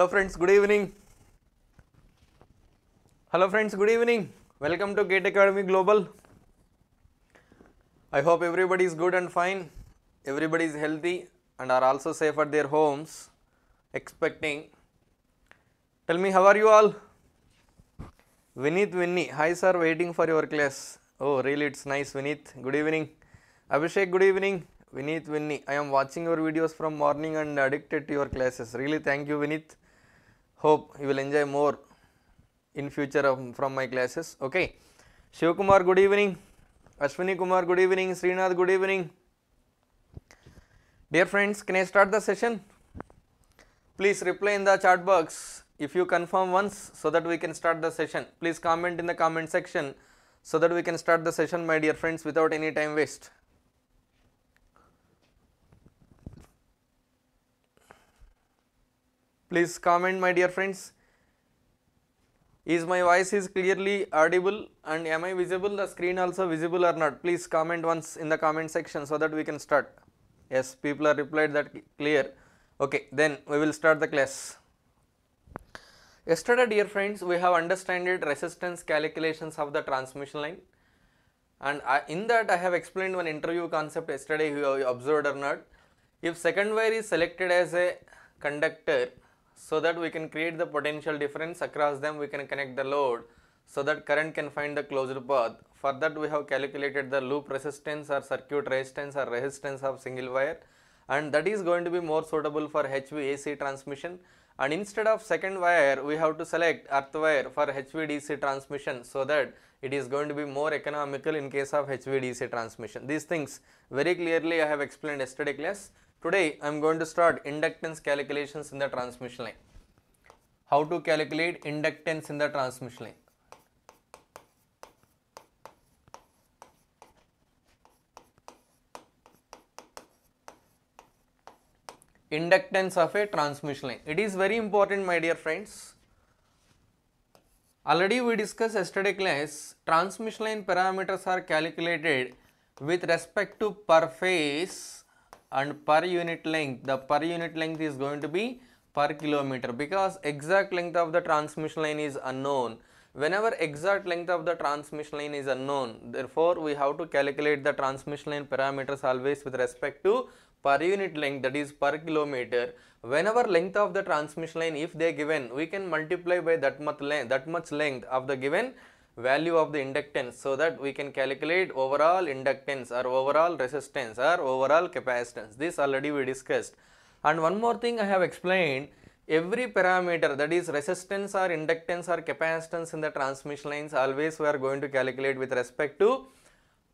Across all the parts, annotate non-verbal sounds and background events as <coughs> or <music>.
hello friends good evening hello friends good evening welcome to gate academy global i hope everybody is good and fine everybody is healthy and are also safe at their homes expecting tell me how are you all vinith vinny hi sir waiting for your class oh really it's nice vinith good evening abhishek good evening Vinith Vinny, I am watching your videos from morning and addicted to your classes. Really, thank you, Vinith. Hope you will enjoy more in future from my classes. Okay. Shiv Kumar, good evening. Ashwini Kumar, good evening. Srinath, good evening. Dear friends, can I start the session? Please reply in the chat box if you confirm once so that we can start the session. Please comment in the comment section so that we can start the session my dear friends without any time waste. Please comment my dear friends. Is my voice is clearly audible and am I visible the screen also visible or not? Please comment once in the comment section so that we can start. Yes, people are replied that clear. Okay, then we will start the class. Yesterday dear friends, we have understood resistance calculations of the transmission line and in that I have explained one interview concept yesterday you observed or not. If second wire is selected as a conductor so that we can create the potential difference across them we can connect the load so that current can find the closed path. For that we have calculated the loop resistance or circuit resistance or resistance of single wire and that is going to be more suitable for HVAC transmission and instead of second wire we have to select earth wire for HVDC transmission so that it is going to be more economical in case of HVDC transmission. These things very clearly I have explained yesterday class. Today I am going to start inductance calculations in the transmission line. How to calculate inductance in the transmission line. Inductance of a transmission line. It is very important my dear friends. Already we discussed yesterday class, transmission line parameters are calculated with respect to per phase and per unit length the per unit length is going to be per kilometer because exact length of the transmission line is unknown whenever exact length of the transmission line is unknown therefore we have to calculate the transmission line parameters always with respect to per unit length that is per kilometer whenever length of the transmission line if they given we can multiply by that much length that much length of the given value of the inductance so that we can calculate overall inductance or overall resistance or overall capacitance. This already we discussed. And one more thing I have explained, every parameter that is resistance or inductance or capacitance in the transmission lines always we are going to calculate with respect to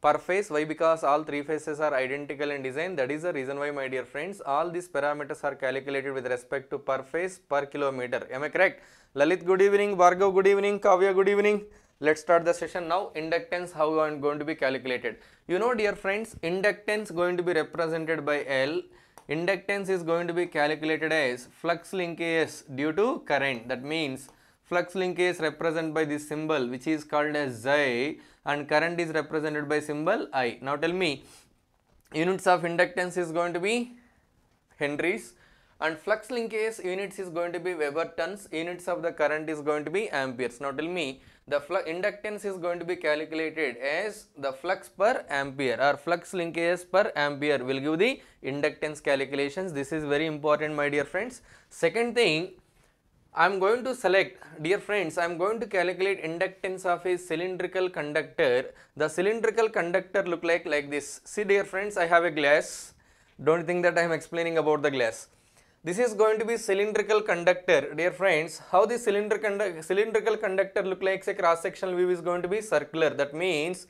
per phase. Why? Because all three phases are identical in design. That is the reason why my dear friends, all these parameters are calculated with respect to per phase per kilometer. Am I correct? Lalit good evening, Bargo, good evening, Kavya good evening let's start the session now inductance how I'm going to be calculated you know dear friends inductance going to be represented by L inductance is going to be calculated as flux linkage due to current that means flux linkage is represented by this symbol which is called as J and current is represented by symbol I now tell me units of inductance is going to be Henry's and flux linkage units is going to be Weber tons units of the current is going to be amperes now tell me the inductance is going to be calculated as the flux per ampere or flux linkages per ampere will give the inductance calculations. This is very important my dear friends. Second thing, I am going to select, dear friends, I am going to calculate inductance of a cylindrical conductor. The cylindrical conductor look like like this. See dear friends, I have a glass. Don't think that I am explaining about the glass. This is going to be cylindrical conductor. Dear friends, how the cylinder condu cylindrical conductor look like say cross-sectional view is going to be circular. That means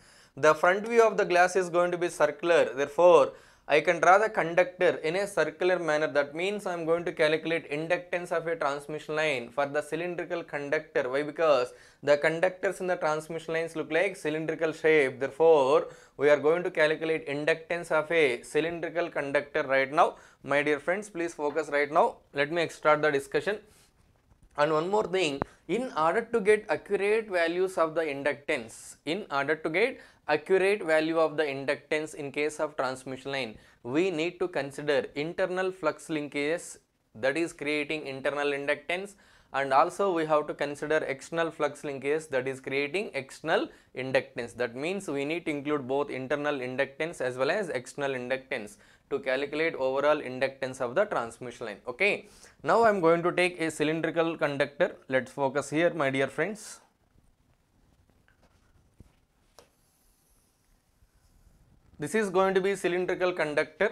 the front view of the glass is going to be circular. Therefore, I can draw the conductor in a circular manner. That means I am going to calculate inductance of a transmission line for the cylindrical conductor. Why? Because the conductors in the transmission lines look like cylindrical shape. Therefore, we are going to calculate inductance of a cylindrical conductor right now. My dear friends, please focus right now. Let me start the discussion. And one more thing, in order to get accurate values of the inductance, in order to get accurate value of the inductance in case of transmission line, we need to consider internal flux linkages that is creating internal inductance and also we have to consider external flux linkage that is creating external inductance. That means we need to include both internal inductance as well as external inductance to calculate overall inductance of the transmission line. Okay. Now I am going to take a cylindrical conductor. Let's focus here my dear friends. This is going to be cylindrical conductor.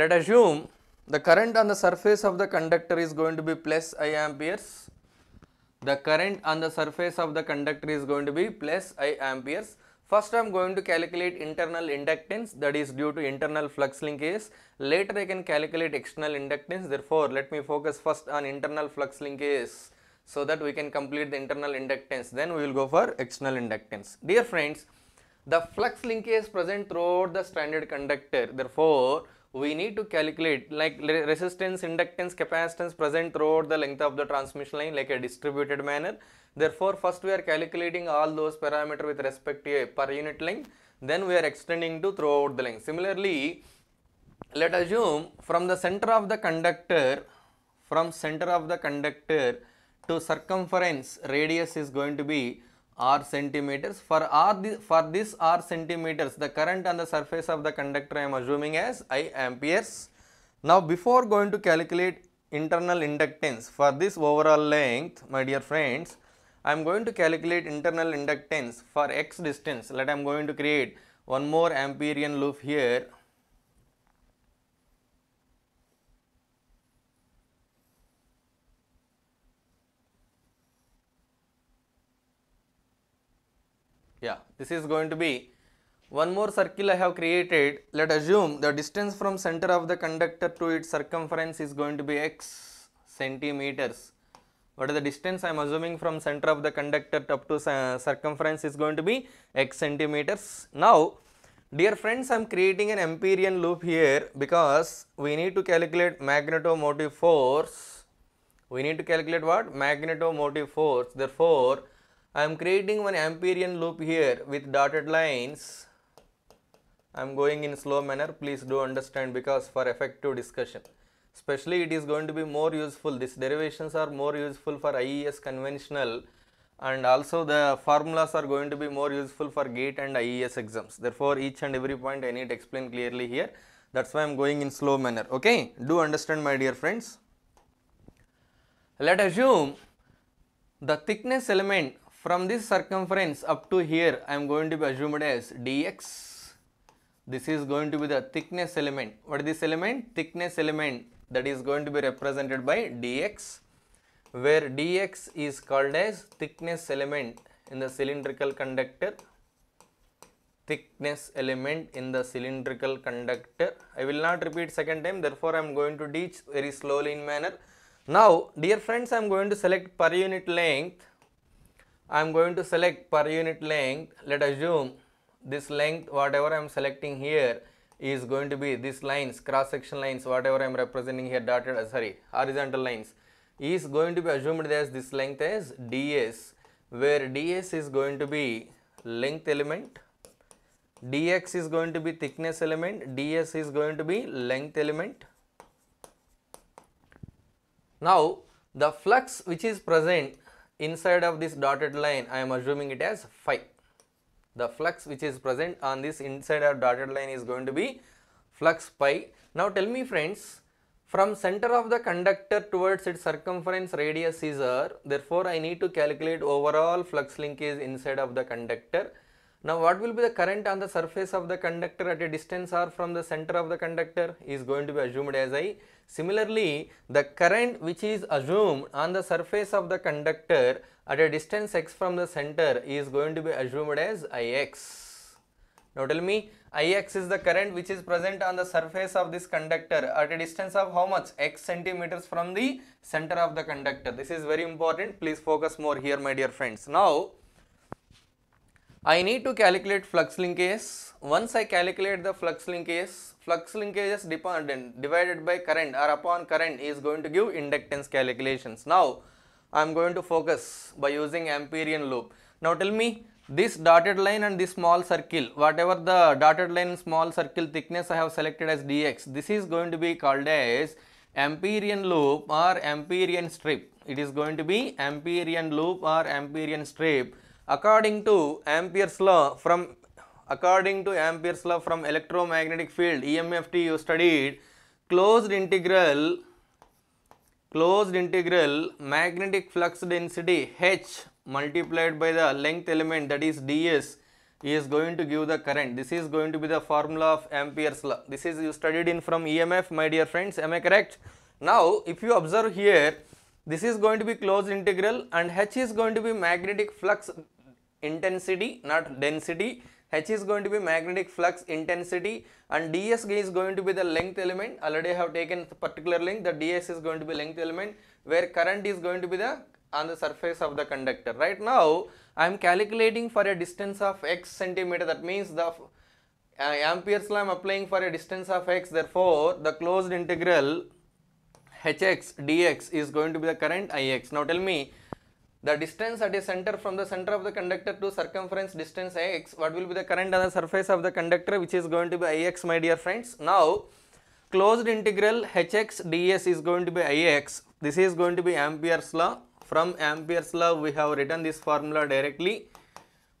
Let assume the current on the surface of the conductor is going to be plus I amperes. The current on the surface of the conductor is going to be plus I amperes. First I am going to calculate internal inductance that is due to internal flux linkage. Later I can calculate external inductance therefore let me focus first on internal flux linkage so that we can complete the internal inductance then we will go for external inductance. Dear friends, the flux linkage present throughout the stranded conductor. Therefore, we need to calculate like resistance, inductance, capacitance present throughout the length of the transmission line like a distributed manner. Therefore, first we are calculating all those parameter with respect to per unit length. Then we are extending to throughout the length. Similarly, let assume from the center of the conductor, from center of the conductor to circumference radius is going to be r centimeters for r for this r centimeters the current on the surface of the conductor i am assuming as i amperes now before going to calculate internal inductance for this overall length my dear friends i am going to calculate internal inductance for x distance let i am going to create one more amperian loop here yeah this is going to be one more circle I have created let assume the distance from center of the conductor to its circumference is going to be x centimeters what is the distance I am assuming from center of the conductor up to uh, circumference is going to be x centimeters now Dear friends, I am creating an Empyrean loop here because we need to calculate magnetomotive force. We need to calculate what? Magnetomotive force. Therefore, I am creating one Amperian loop here with dotted lines. I am going in slow manner. Please do understand because for effective discussion. Especially it is going to be more useful. These derivations are more useful for IES conventional and also the formulas are going to be more useful for GATE and IES exams. Therefore, each and every point I need to explain clearly here. That is why I am going in slow manner. Okay. Do understand my dear friends. Let assume the thickness element from this circumference up to here, I am going to be assumed as dx. This is going to be the thickness element. What is this element? Thickness element that is going to be represented by dx, where dx is called as thickness element in the cylindrical conductor. Thickness element in the cylindrical conductor. I will not repeat second time, therefore, I am going to teach very slowly in manner. Now, dear friends, I am going to select per unit length I am going to select per unit length let assume this length whatever I am selecting here is going to be these lines cross section lines whatever I am representing here dotted uh, sorry horizontal lines is going to be assumed as this length as ds where ds is going to be length element dx is going to be thickness element ds is going to be length element now the flux which is present Inside of this dotted line, I am assuming it as phi. The flux which is present on this inside of dotted line is going to be flux pi. Now tell me friends, from center of the conductor towards its circumference radius is r. Therefore, I need to calculate overall flux linkage inside of the conductor now what will be the current on the surface of the conductor at a distance r from the center of the conductor is going to be assumed as I. Similarly, the current which is assumed on the surface of the conductor at a distance x from the center is going to be assumed as Ix. Now tell me Ix is the current which is present on the surface of this conductor at a distance of how much x centimeters from the center of the conductor. This is very important please focus more here my dear friends. Now I need to calculate flux linkage. Once I calculate the flux linkage, flux linkages dependent divided by current or upon current is going to give inductance calculations. Now, I am going to focus by using Amperian loop. Now tell me this dotted line and this small circle, whatever the dotted line small circle thickness I have selected as dx, this is going to be called as Amperian loop or Amperian strip. It is going to be Amperian loop or Amperian strip according to Ampere's law from according to Ampere's law from electromagnetic field EMFT you studied closed integral closed integral magnetic flux density H multiplied by the length element that is ds is going to give the current. This is going to be the formula of Ampere's law. This is you studied in from EMF my dear friends am I correct? Now if you observe here this is going to be closed integral and H is going to be magnetic flux intensity not density. H is going to be magnetic flux intensity and ds is going to be the length element already I have taken the particular length the ds is going to be length element where current is going to be the on the surface of the conductor. Right now I am calculating for a distance of x centimeter that means the uh, ampere's law I am applying for a distance of x therefore the closed integral hx dx is going to be the current ix. Now tell me the distance at a center from the center of the conductor to circumference distance x what will be the current on the surface of the conductor which is going to be ix my dear friends. Now closed integral hx ds is going to be ix this is going to be Ampere's law from Ampere's law we have written this formula directly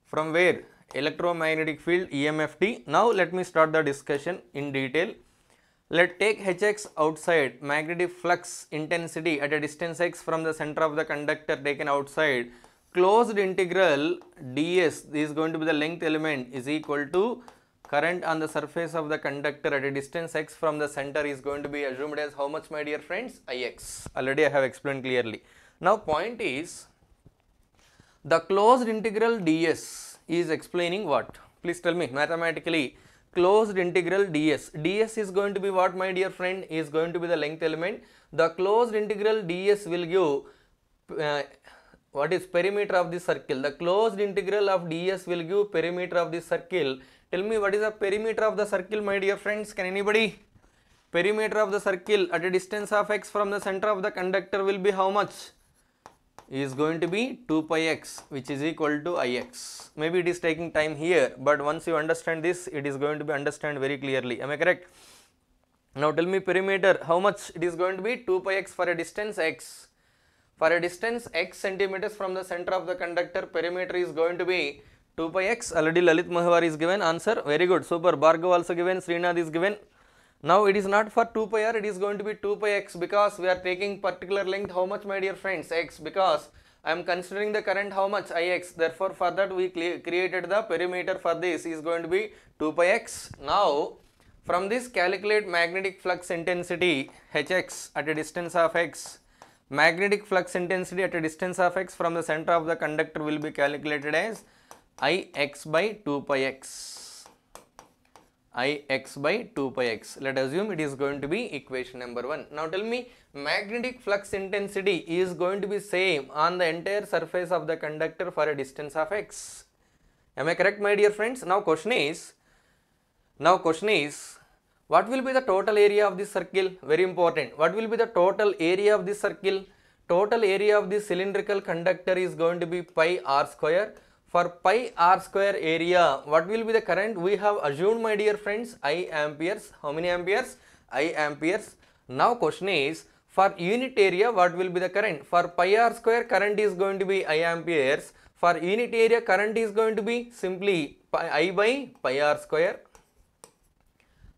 from where electromagnetic field EMFT. Now let me start the discussion in detail. Let take Hx outside magnetic flux intensity at a distance x from the center of the conductor taken outside. Closed integral ds is going to be the length element is equal to current on the surface of the conductor at a distance x from the center is going to be assumed as how much my dear friends Ix already I have explained clearly. Now point is the closed integral ds is explaining what please tell me mathematically closed integral ds. ds is going to be what my dear friend is going to be the length element. The closed integral ds will give uh, what is perimeter of the circle. The closed integral of ds will give perimeter of the circle. Tell me what is the perimeter of the circle my dear friends can anybody? Perimeter of the circle at a distance of x from the center of the conductor will be how much? is going to be 2 pi x which is equal to ix. Maybe it is taking time here but once you understand this it is going to be understand very clearly. Am I correct? Now tell me perimeter how much it is going to be 2 pi x for a distance x. For a distance x centimeters from the center of the conductor perimeter is going to be 2 pi x already Lalit Mahawar is given answer very good super Bhargav also given Srinath is given now it is not for 2 pi r, it is going to be 2 pi x because we are taking particular length how much my dear friends x because I am considering the current how much ix therefore for that we created the perimeter for this is going to be 2 pi x. Now from this calculate magnetic flux intensity hx at a distance of x. Magnetic flux intensity at a distance of x from the center of the conductor will be calculated as ix by 2 pi x. I x by 2 pi x. Let us assume it is going to be equation number 1. Now tell me magnetic flux intensity is going to be same on the entire surface of the conductor for a distance of x. Am I correct my dear friends? Now question is, now question is, what will be the total area of this circle? Very important. What will be the total area of this circle? Total area of this cylindrical conductor is going to be pi r square for pi r square area, what will be the current? We have assumed my dear friends, I amperes. How many amperes? I amperes. Now question is, for unit area, what will be the current? For pi r square, current is going to be I amperes. For unit area, current is going to be simply pi, I by pi r square.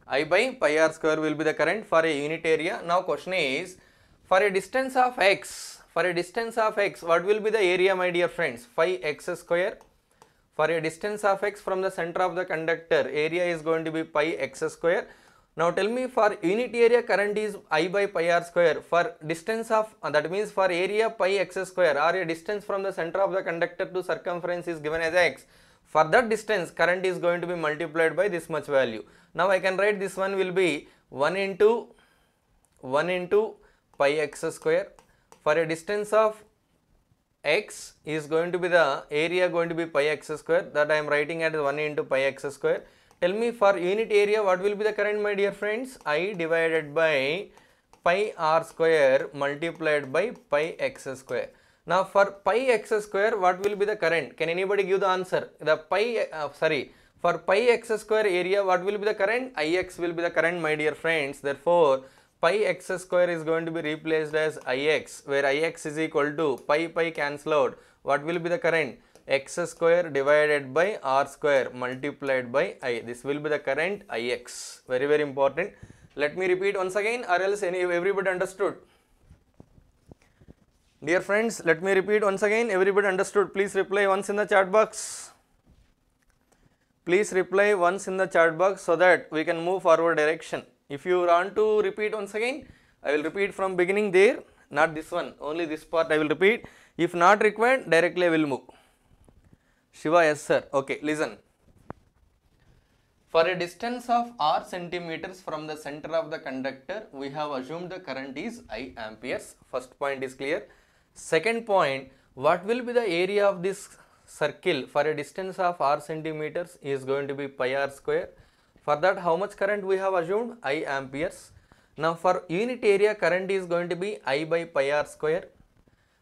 I by pi r square will be the current for a unit area. Now question is, for a distance of x, for a distance of x, what will be the area my dear friends? Phi x square. For a distance of x from the center of the conductor, area is going to be pi x square. Now tell me for unit area current is I by pi r square. For distance of, uh, that means for area pi x square or a distance from the center of the conductor to circumference is given as x. For that distance, current is going to be multiplied by this much value. Now I can write this one will be 1 into 1 into pi x square for a distance of x is going to be the area going to be pi x square that I am writing at 1 into pi x square. Tell me for unit area what will be the current my dear friends? I divided by pi r square multiplied by pi x square. Now for pi x square what will be the current? Can anybody give the answer? The pi uh, sorry for pi x square area what will be the current? Ix will be the current my dear friends. Therefore, pi x square is going to be replaced as ix where ix is equal to pi pi cancel out what will be the current x square divided by r square multiplied by i this will be the current ix very very important let me repeat once again or else any everybody understood dear friends let me repeat once again everybody understood please reply once in the chat box please reply once in the chat box so that we can move forward direction if you want to repeat once again, I will repeat from beginning there, not this one, only this part I will repeat. If not required, directly I will move. Shiva, yes sir. Okay, listen. For a distance of r centimeters from the center of the conductor, we have assumed the current is I amperes. First point is clear. Second point, what will be the area of this circle for a distance of r centimeters is going to be pi r square for that how much current we have assumed? I amperes. Now for unit area current is going to be I by pi r square.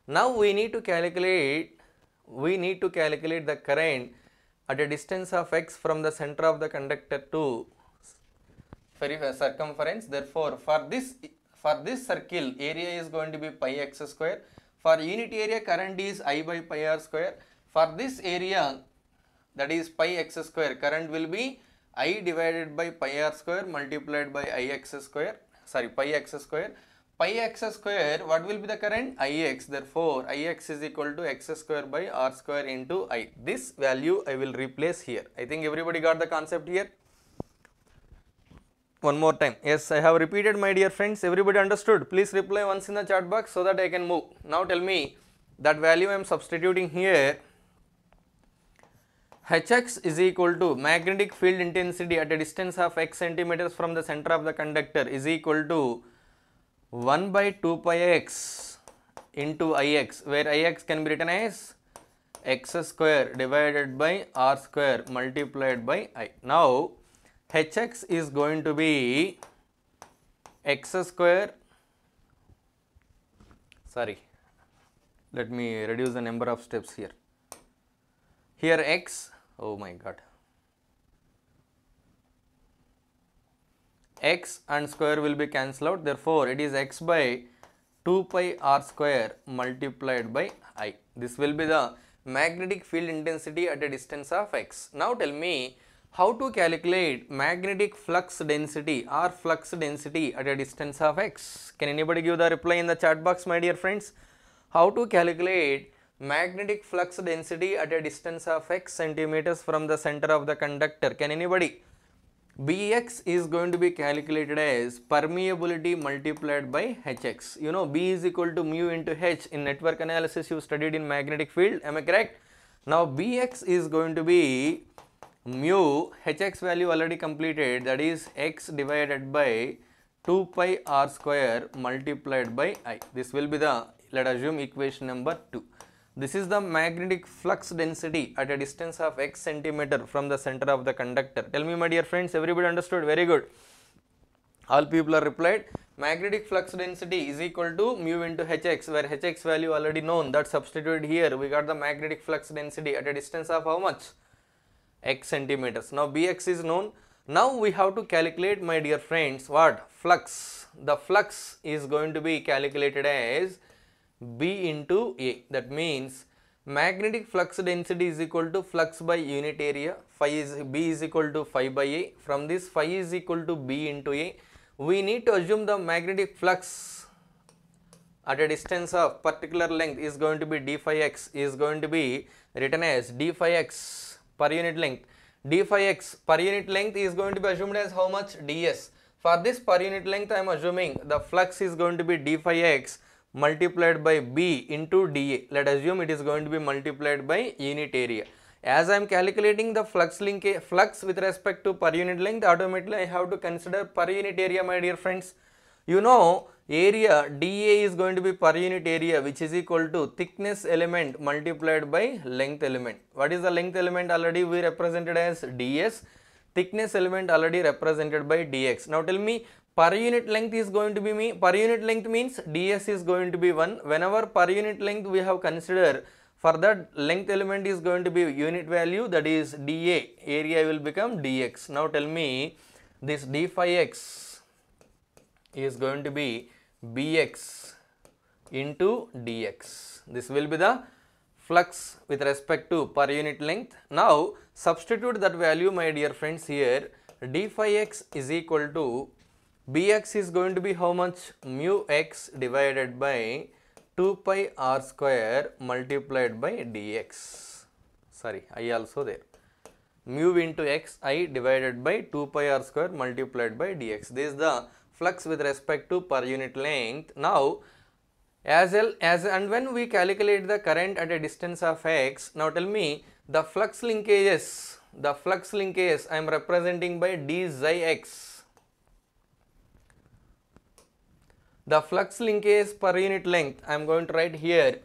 Now we need to calculate, we need to calculate the current at a distance of x from the center of the conductor to circumference. Therefore, for this, for this circle area is going to be pi x square. For unit area current is I by pi r square. For this area that is pi x square current will be i divided by pi r square multiplied by i x square sorry pi x square pi x square what will be the current i x therefore i x is equal to x square by r square into i this value I will replace here I think everybody got the concept here one more time yes I have repeated my dear friends everybody understood please reply once in the chat box so that I can move now tell me that value I am substituting here Hx is equal to magnetic field intensity at a distance of x centimeters from the center of the conductor is equal to 1 by 2 pi x into Ix where Ix can be written as x square divided by r square multiplied by i. Now, Hx is going to be x square sorry let me reduce the number of steps here. Here x oh my god x and square will be cancelled out therefore it is x by 2 pi r square multiplied by i this will be the magnetic field intensity at a distance of x now tell me how to calculate magnetic flux density or flux density at a distance of x can anybody give the reply in the chat box my dear friends how to calculate magnetic flux density at a distance of x centimeters from the center of the conductor. Can anybody? Bx is going to be calculated as permeability multiplied by Hx. You know B is equal to mu into H in network analysis you studied in magnetic field. Am I correct? Now Bx is going to be mu Hx value already completed that is x divided by 2 pi r square multiplied by i. This will be the let us assume equation number 2. This is the magnetic flux density at a distance of x centimeter from the center of the conductor. Tell me my dear friends, everybody understood, very good. All people are replied, magnetic flux density is equal to mu into hx where hx value already known that substituted here we got the magnetic flux density at a distance of how much x centimeters. Now bx is known. Now we have to calculate my dear friends what flux. The flux is going to be calculated as B into A. That means magnetic flux density is equal to flux by unit area phi is B is equal to phi by A. From this phi is equal to B into A. We need to assume the magnetic flux at a distance of particular length is going to be d phi x is going to be written as d phi x per unit length. d phi x per unit length is going to be assumed as how much ds. For this per unit length I am assuming the flux is going to be d phi x multiplied by B into dA. Let us assume it is going to be multiplied by unit area. As I am calculating the flux linkage, flux with respect to per unit length, automatically I have to consider per unit area, my dear friends. You know, area dA is going to be per unit area which is equal to thickness element multiplied by length element. What is the length element already we represented as ds, thickness element already represented by dx. Now tell me per unit length is going to be me per unit length means ds is going to be 1 whenever per unit length we have considered for that length element is going to be unit value that is dA area will become dx now tell me this d phi x is going to be bx into dx this will be the flux with respect to per unit length now substitute that value my dear friends here d phi x is equal to bx is going to be how much mu x divided by 2 pi r square multiplied by dx sorry i also there mu into x i divided by 2 pi r square multiplied by dx this is the flux with respect to per unit length now as well as and when we calculate the current at a distance of x now tell me the flux linkages the flux linkages i am representing by d xi x the flux linkage per unit length I am going to write here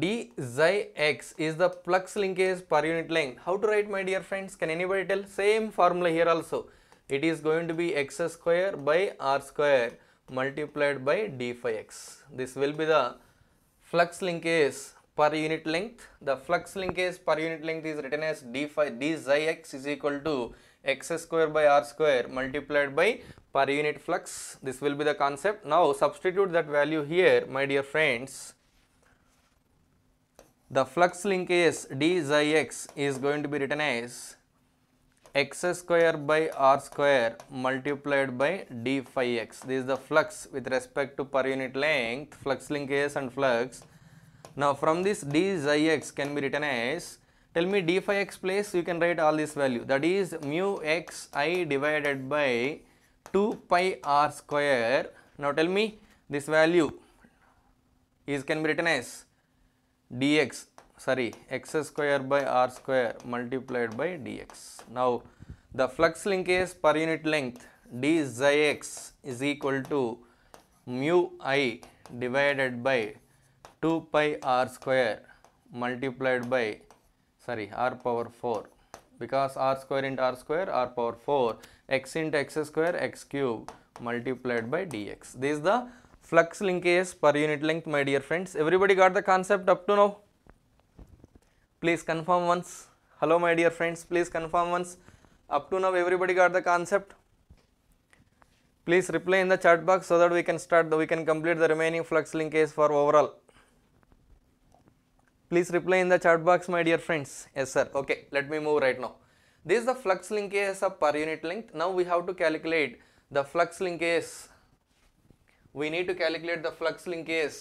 d xi x is the flux linkage per unit length how to write my dear friends can anybody tell same formula here also it is going to be x square by r square multiplied by d phi x this will be the flux linkage per unit length the flux linkage per unit length is written as d phi d xi x is equal to x square by r square multiplied by per unit flux. This will be the concept. Now, substitute that value here my dear friends. The flux linkage d xi x is going to be written as x square by r square multiplied by d phi x. This is the flux with respect to per unit length, flux linkage and flux. Now, from this d xi x can be written as tell me d phi x place you can write all this value that is mu x i divided by 2 pi r square now tell me this value is can be written as dx sorry x square by r square multiplied by dx now the flux linkage per unit length d xi x is equal to mu i divided by 2 pi r square multiplied by sorry r power 4 because r square into r square r power 4 x into x square x cube multiplied by dx. This is the flux linkage per unit length my dear friends. Everybody got the concept up to now? Please confirm once. Hello my dear friends, please confirm once. Up to now everybody got the concept? Please reply in the chat box so that we can start, the, we can complete the remaining flux linkage for overall. Please reply in the chat box, my dear friends. Yes, sir. Okay, let me move right now. This is the flux linkage as a per unit length. Now we have to calculate the flux linkage. We need to calculate the flux linkage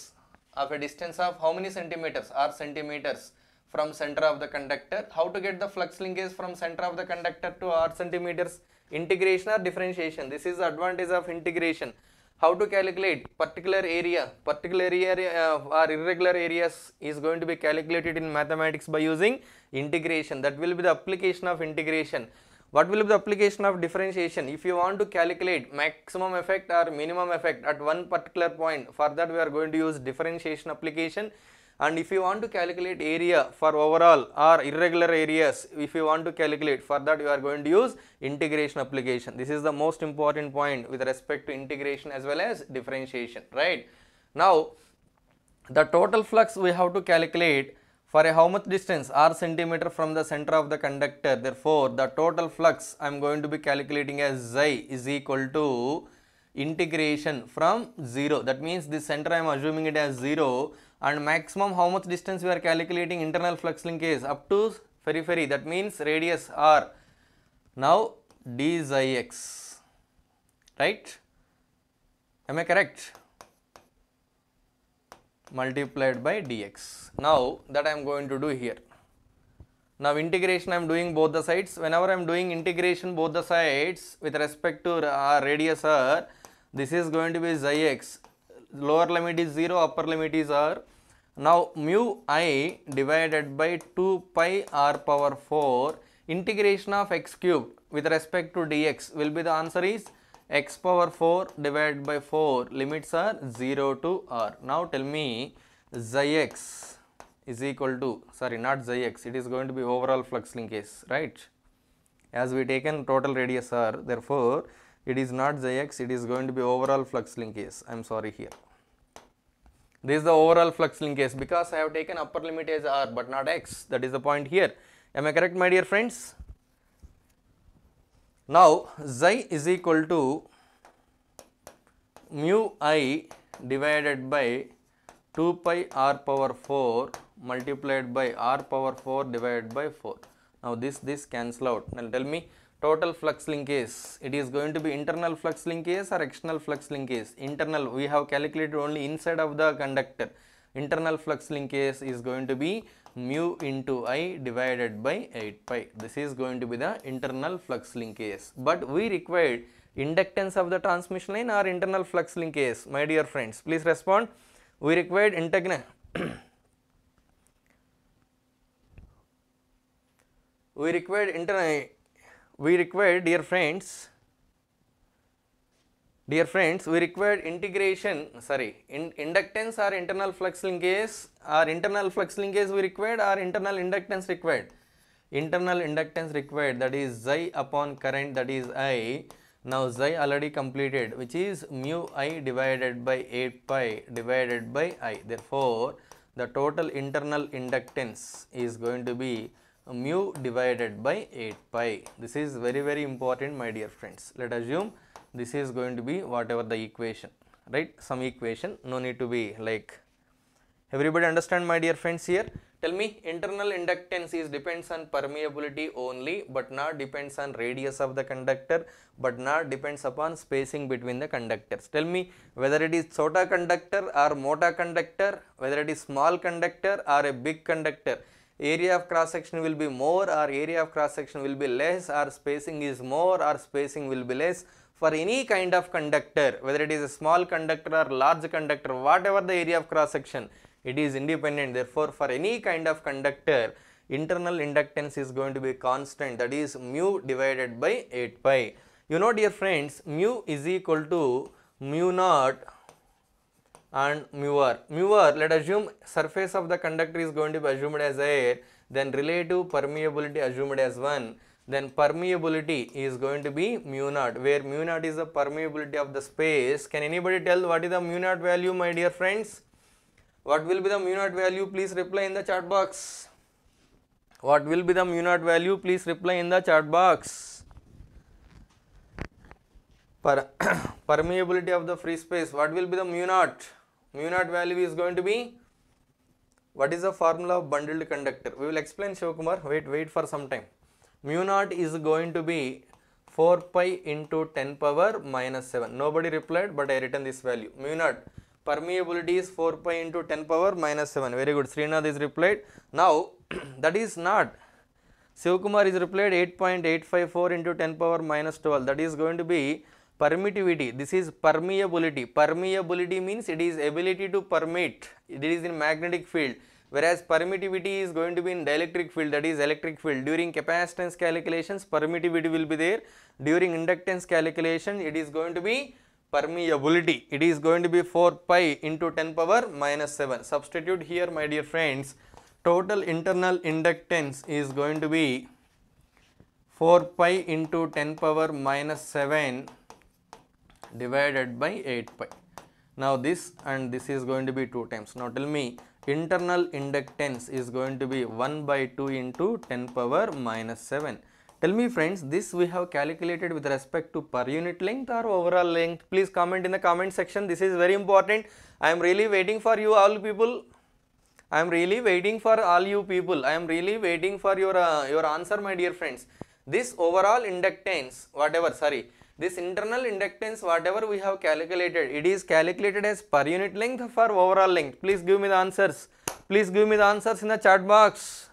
of a distance of how many centimeters or centimeters from center of the conductor. How to get the flux linkage from center of the conductor to r centimeters? Integration or differentiation? This is the advantage of integration how to calculate particular area particular area uh, or irregular areas is going to be calculated in mathematics by using integration that will be the application of integration what will be the application of differentiation if you want to calculate maximum effect or minimum effect at one particular point for that we are going to use differentiation application and if you want to calculate area for overall or irregular areas if you want to calculate for that you are going to use integration application this is the most important point with respect to integration as well as differentiation right now the total flux we have to calculate for a how much distance r centimeter from the center of the conductor therefore the total flux I am going to be calculating as xi is equal to integration from 0 that means the center I am assuming it as 0 and maximum how much distance we are calculating internal flux linkage up to periphery that means radius r. Now d right am I correct multiplied by dx. Now that I am going to do here. Now integration I am doing both the sides. Whenever I am doing integration both the sides with respect to r radius r, this is going to be xi x. Lower limit is 0, upper limit is r. Now mu i divided by 2 pi r power 4 integration of x cube with respect to dx will be the answer is x power 4 divided by 4 limits are 0 to r. Now tell me xi x is equal to sorry not xi x it is going to be overall flux linkage right as we taken total radius r therefore it is not xi x it is going to be overall flux linkage I am sorry here this is the overall flux linkage because I have taken upper limit as r but not x that is the point here. Am I correct my dear friends? Now xi is equal to mu i divided by 2 pi r power 4 multiplied by r power 4 divided by 4. Now this this cancel out. Now tell me total flux linkage it is going to be internal flux linkage or external flux linkage internal we have calculated only inside of the conductor internal flux linkage is going to be mu into i divided by 8 pi this is going to be the internal flux linkage but we required inductance of the transmission line or internal flux linkage my dear friends please respond we required integral. <coughs> we required internal we require dear friends, dear friends we require integration sorry in, inductance or internal flux linkage or internal flux linkage we required or internal inductance required internal inductance required that is xi upon current that is i now xi already completed which is mu i divided by 8 pi divided by i therefore the total internal inductance is going to be mu divided by 8 pi. This is very very important my dear friends. Let us assume this is going to be whatever the equation right some equation no need to be like everybody understand my dear friends here tell me internal inductance is depends on permeability only but not depends on radius of the conductor but not depends upon spacing between the conductors tell me whether it is chota conductor or mota conductor whether it is small conductor or a big conductor area of cross section will be more or area of cross section will be less or spacing is more or spacing will be less for any kind of conductor whether it is a small conductor or large conductor whatever the area of cross section it is independent therefore for any kind of conductor internal inductance is going to be constant that is mu divided by 8 pi you know dear friends mu is equal to mu naught and mu r. Mu r. let us assume surface of the conductor is going to be assumed as air, then relative permeability assumed as 1, then permeability is going to be mu naught, where mu naught is the permeability of the space. Can anybody tell what is the mu naught value, my dear friends? What will be the mu naught value? Please reply in the chat box. What will be the mu naught value? Please reply in the chat box. Per <coughs> permeability of the free space, what will be the mu naught? mu naught value is going to be what is the formula of bundled conductor we will explain Shivakumar wait wait for some time mu naught is going to be 4 pi into 10 power minus 7 nobody replied but I written this value mu naught permeability is 4 pi into 10 power minus 7 very good Srinath is replied now <clears throat> that is not Shivakumar is replied 8.854 into 10 power minus 12 that is going to be Permittivity, this is permeability. Permeability means it is ability to permit. It is in magnetic field whereas permittivity is going to be in dielectric field that is electric field during capacitance calculations permittivity will be there during inductance calculation it is going to be permeability it is going to be 4 pi into 10 power minus 7 substitute here my dear friends total internal inductance is going to be 4 pi into 10 power minus 7 divided by 8 pi. Now this and this is going to be 2 times. Now tell me internal inductance is going to be 1 by 2 into 10 power minus 7. Tell me friends, this we have calculated with respect to per unit length or overall length. Please comment in the comment section. This is very important. I am really waiting for you all people. I am really waiting for all you people. I am really waiting for your, uh, your answer my dear friends. This overall inductance, whatever, sorry, this internal inductance whatever we have calculated, it is calculated as per unit length for overall length. Please give me the answers. Please give me the answers in the chat box.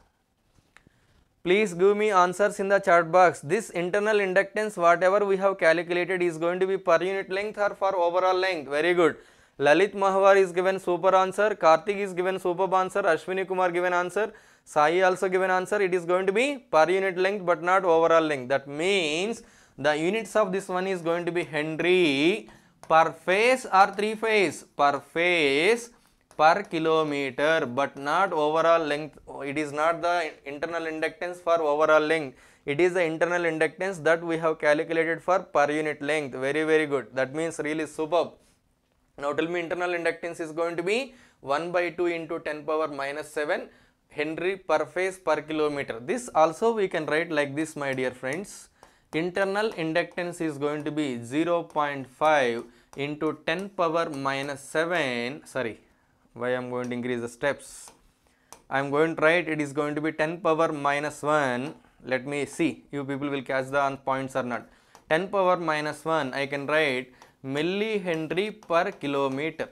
Please give me answers in the chat box. This internal inductance whatever we have calculated is going to be per unit length or for overall length. Very good. Lalit Mahawar is given super answer. Karthik is given superb answer. Ashwini Kumar given answer. Sai also given answer. It is going to be per unit length but not overall length. That means the units of this one is going to be Henry per phase or three phase per phase per kilometer but not overall length it is not the internal inductance for overall length it is the internal inductance that we have calculated for per unit length very very good that means really superb now tell me internal inductance is going to be 1 by 2 into 10 power minus 7 henry per phase per kilometer this also we can write like this my dear friends internal inductance is going to be 0.5 into 10 power minus 7 sorry why I am going to increase the steps I am going to write it is going to be 10 power minus 1 let me see you people will catch the points or not 10 power minus 1 I can write Henry per kilometer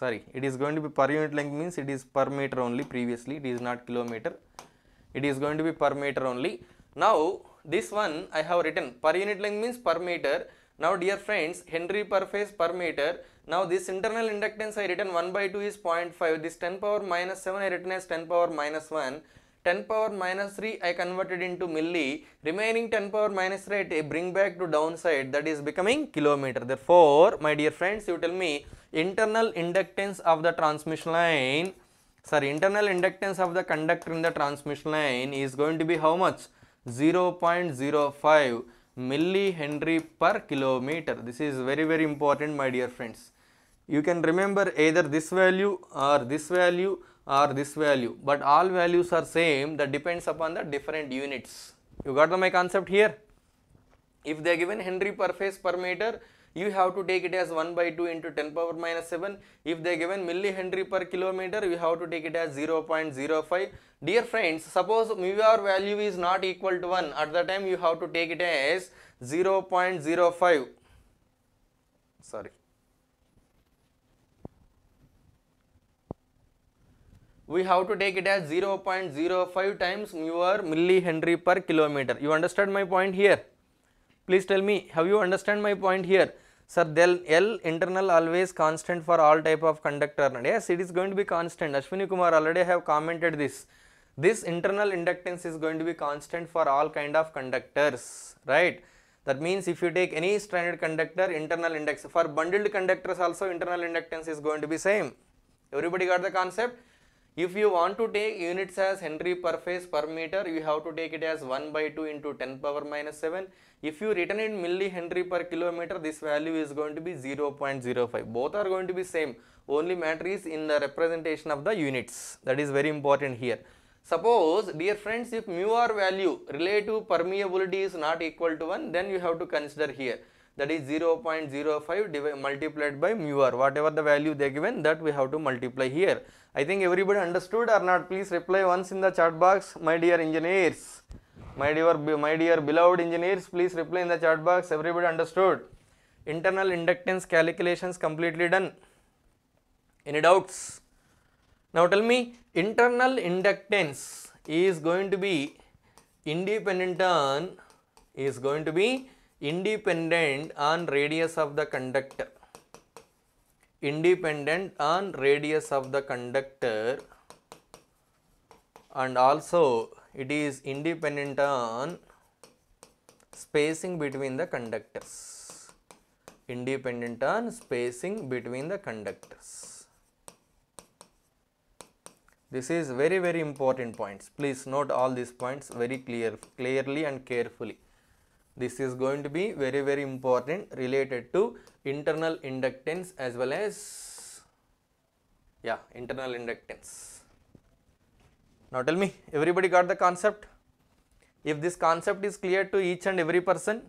sorry it is going to be per unit length means it is per meter only previously it is not kilometer it is going to be per meter only now this one I have written per unit length means per meter. Now dear friends, Henry per phase per meter. Now this internal inductance I written 1 by 2 is 0.5. This 10 power minus 7 I written as 10 power minus 1. 10 power minus 3 I converted into milli. Remaining 10 power minus 3 I bring back to downside that is becoming kilometer. Therefore, my dear friends, you tell me internal inductance of the transmission line, sorry internal inductance of the conductor in the transmission line is going to be how much? 0.05 millihenry per kilometer. This is very very important my dear friends. You can remember either this value or this value or this value but all values are same that depends upon the different units. You got the my concept here? If they are given Henry per phase per meter you have to take it as 1 by 2 into 10 power minus 7 if they given Henry per kilometer you have to take it as 0.05 dear friends suppose mu r value is not equal to 1 at the time you have to take it as 0.05 sorry we have to take it as 0.05 times mu r Henry per kilometer. You understand my point here? Please tell me, have you understand my point here? Sir, L internal always constant for all type of conductor. Yes, it is going to be constant. Ashwini Kumar already have commented this. This internal inductance is going to be constant for all kind of conductors, right? That means if you take any stranded conductor, internal index, for bundled conductors also internal inductance is going to be same. Everybody got the concept? If you want to take units as Henry per phase per meter, you have to take it as 1 by 2 into 10 power minus 7. If you written in milli Henry per kilometer, this value is going to be 0.05. Both are going to be same. Only matter is in the representation of the units. That is very important here. Suppose, dear friends, if mu r value, relative permeability is not equal to 1, then you have to consider here that is 0.05 multiplied by mu r whatever the value they given that we have to multiply here. I think everybody understood or not please reply once in the chat box my dear engineers my dear my dear beloved engineers please reply in the chat box everybody understood internal inductance calculations completely done any doubts now tell me internal inductance is going to be independent on is going to be independent on radius of the conductor independent on radius of the conductor and also it is independent on spacing between the conductors independent on spacing between the conductors this is very very important points please note all these points very clear clearly and carefully this is going to be very very important related to internal inductance as well as yeah internal inductance. Now tell me everybody got the concept? If this concept is clear to each and every person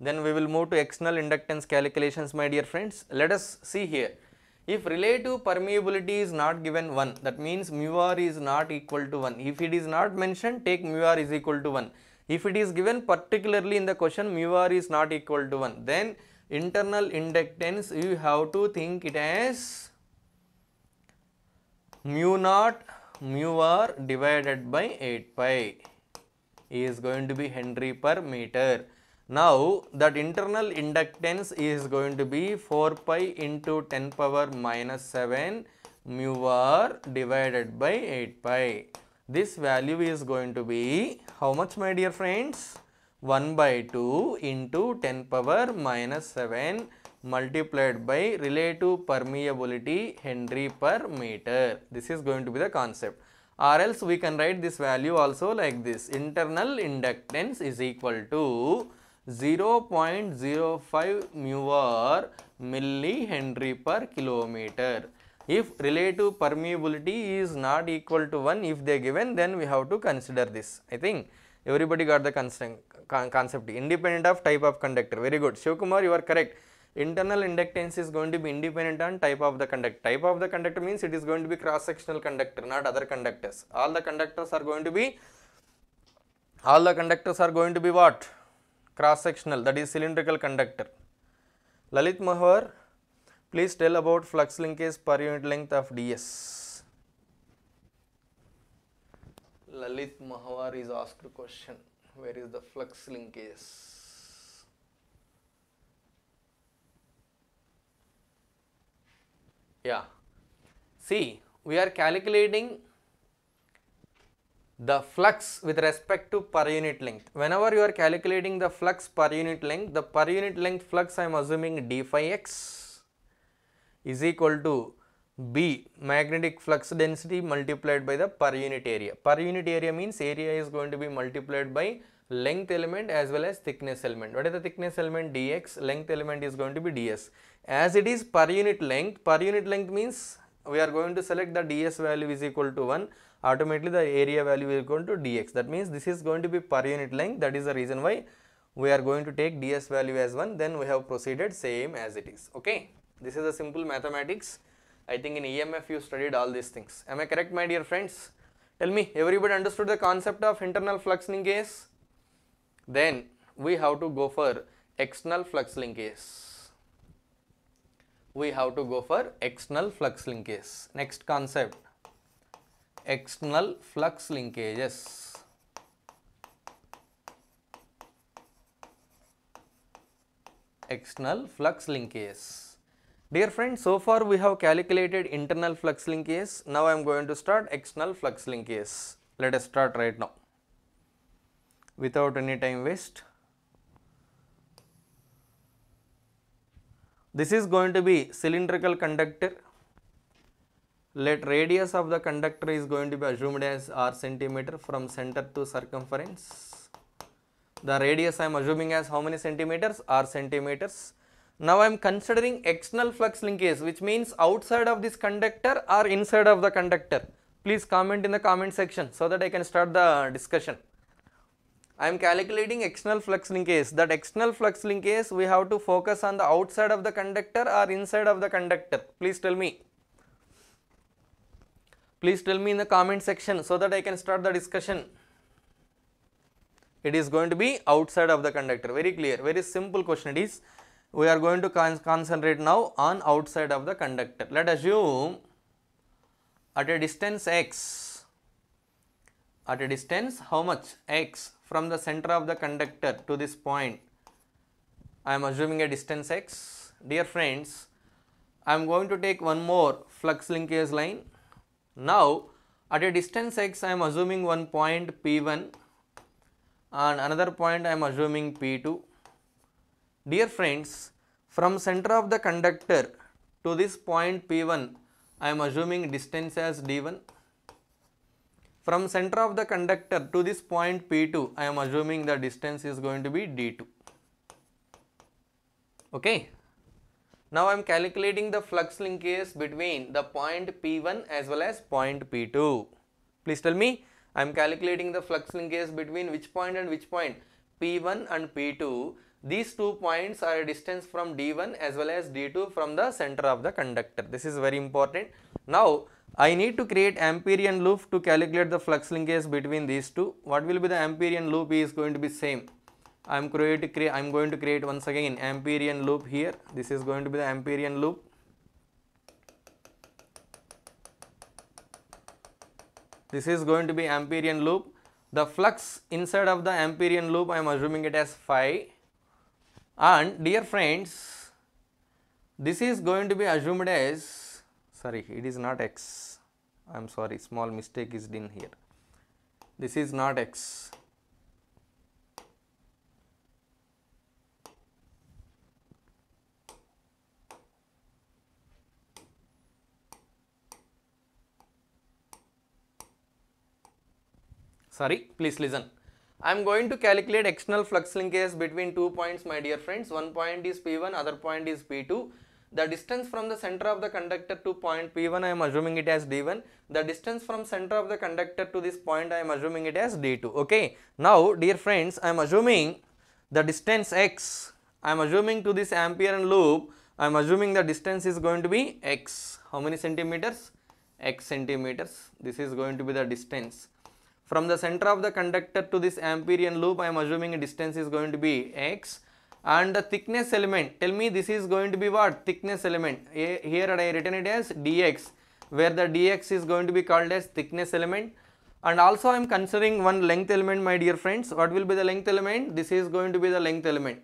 then we will move to external inductance calculations my dear friends. Let us see here if relative permeability is not given 1 that means mu r is not equal to 1 if it is not mentioned take mu r is equal to 1 if it is given particularly in the question mu r is not equal to 1 then internal inductance you have to think it as mu naught mu r divided by 8 pi is going to be Henry per meter. Now that internal inductance is going to be 4 pi into 10 power minus 7 mu r divided by 8 pi this value is going to be how much my dear friends? 1 by 2 into 10 power minus 7 multiplied by relative permeability Henry per meter. This is going to be the concept. Or else we can write this value also like this. Internal inductance is equal to 0.05 mu r milli Henry per kilometer if relative permeability is not equal to 1 if they are given then we have to consider this. I think everybody got the concept independent of type of conductor very good Shiv you are correct internal inductance is going to be independent on type of the conductor type of the conductor means it is going to be cross sectional conductor not other conductors all the conductors are going to be all the conductors are going to be what cross sectional that is cylindrical conductor Lalit Mahawar Please tell about flux linkage per unit length of ds. Lalit Mahawar is asked a question, where is the flux linkage? Yeah, see we are calculating the flux with respect to per unit length. Whenever you are calculating the flux per unit length, the per unit length flux I am assuming d phi x is equal to B magnetic flux density multiplied by the per unit area. Per unit area means area is going to be multiplied by length element as well as thickness element. What is the thickness element? dx, length element is going to be ds. As it is per unit length, per unit length means we are going to select the ds value is equal to 1, automatically the area value is equal to dx. That means this is going to be per unit length, that is the reason why we are going to take ds value as 1, then we have proceeded same as it is. Okay. This is a simple mathematics. I think in EMF you studied all these things. Am I correct my dear friends? Tell me everybody understood the concept of internal flux linkage? Then we have to go for external flux linkage. We have to go for external flux linkage. Next concept external flux linkages. external flux linkages. Dear friends, so far we have calculated internal flux linkage. Now I am going to start external flux linkage. Let us start right now without any time waste. This is going to be cylindrical conductor. Let radius of the conductor is going to be assumed as r centimeter from center to circumference. The radius I am assuming as how many centimeters? r centimeters now I am considering external flux linkage which means outside of this conductor or inside of the conductor. Please comment in the comment section so that I can start the discussion. I am calculating external flux linkage. That external flux linkage we have to focus on the outside of the conductor or inside of the conductor. Please tell me. Please tell me in the comment section so that I can start the discussion. It is going to be outside of the conductor. Very clear. Very simple question it is we are going to con concentrate now on outside of the conductor. Let us assume at a distance x, at a distance how much x from the center of the conductor to this point, I am assuming a distance x. Dear friends, I am going to take one more flux linkage line. Now, at a distance x, I am assuming one point P1 and another point I am assuming P2 Dear friends, from center of the conductor to this point P1, I am assuming distance as D1. From center of the conductor to this point P2, I am assuming the distance is going to be D2. Okay. Now I am calculating the flux linkage between the point P1 as well as point P2. Please tell me, I am calculating the flux linkage between which point and which point? P1 and P2 these two points are distance from D1 as well as D2 from the center of the conductor. This is very important. Now, I need to create Amperian loop to calculate the flux linkage between these two. What will be the Amperian loop is going to be same. I am create, I am going to create once again Amperian loop here. This is going to be the Amperian loop. This is going to be Amperian loop. The flux inside of the Amperian loop I am assuming it as phi and dear friends, this is going to be assumed as, sorry, it is not x, I am sorry, small mistake is done here. This is not x. Sorry, please listen I am going to calculate external flux linkage between two points my dear friends. One point is P1, other point is P2. The distance from the center of the conductor to point P1 I am assuming it as D1. The distance from center of the conductor to this point I am assuming it as D2. Okay. Now dear friends I am assuming the distance X. I am assuming to this ampere and loop I am assuming the distance is going to be X. How many centimeters? X centimeters. This is going to be the distance. From the center of the conductor to this Amperian loop, I am assuming a distance is going to be x. And the thickness element, tell me this is going to be what? Thickness element. Here I written it as dx, where the dx is going to be called as thickness element. And also I am considering one length element, my dear friends. What will be the length element? This is going to be the length element.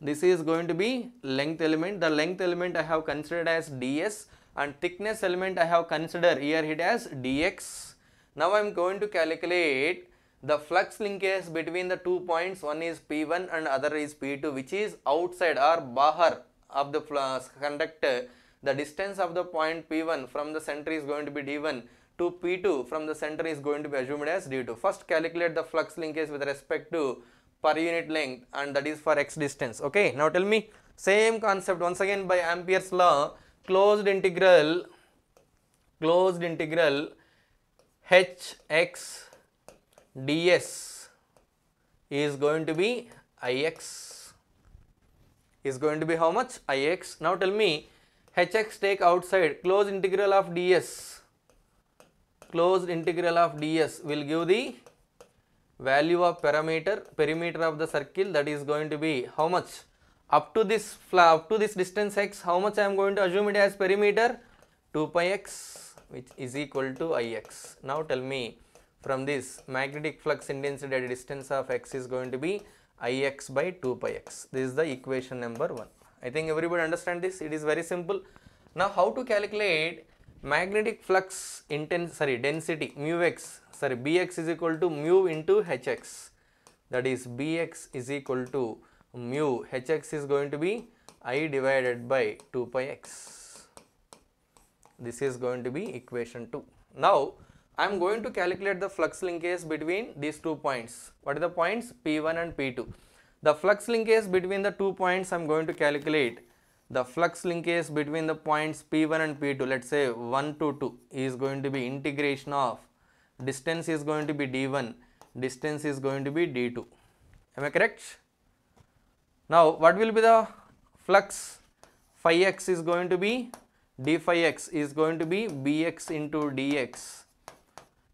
This is going to be length element. The length element I have considered as ds and thickness element I have considered here it as dx now I am going to calculate the flux linkage between the two points one is P1 and other is P2 which is outside or bahar of the uh, conductor. The distance of the point P1 from the center is going to be D1 to P2 from the center is going to be assumed as D2. First calculate the flux linkage with respect to per unit length and that is for x distance. Okay. Now tell me same concept once again by Ampere's law closed integral closed integral H x d s is going to be I x is going to be how much I x. Now tell me H x take outside close integral of d s closed integral of d s will give the value of parameter perimeter of the circle that is going to be how much up to this up to this distance x how much I am going to assume it as perimeter 2 pi x which is equal to Ix. Now tell me from this magnetic flux intensity at a distance of x is going to be Ix by 2 pi x. This is the equation number 1. I think everybody understand this. It is very simple. Now how to calculate magnetic flux intensity, sorry density mu x, sorry Bx is equal to mu into Hx. That is Bx is equal to mu Hx is going to be I divided by 2 pi x. This is going to be equation 2. Now, I am going to calculate the flux linkage between these two points. What are the points? P1 and P2. The flux linkage between the two points I am going to calculate. The flux linkage between the points P1 and P2, let's say 1 to 2 is going to be integration of distance is going to be D1, distance is going to be D2. Am I correct? Now, what will be the flux? Phi x is going to be d phi x is going to be bx into dx.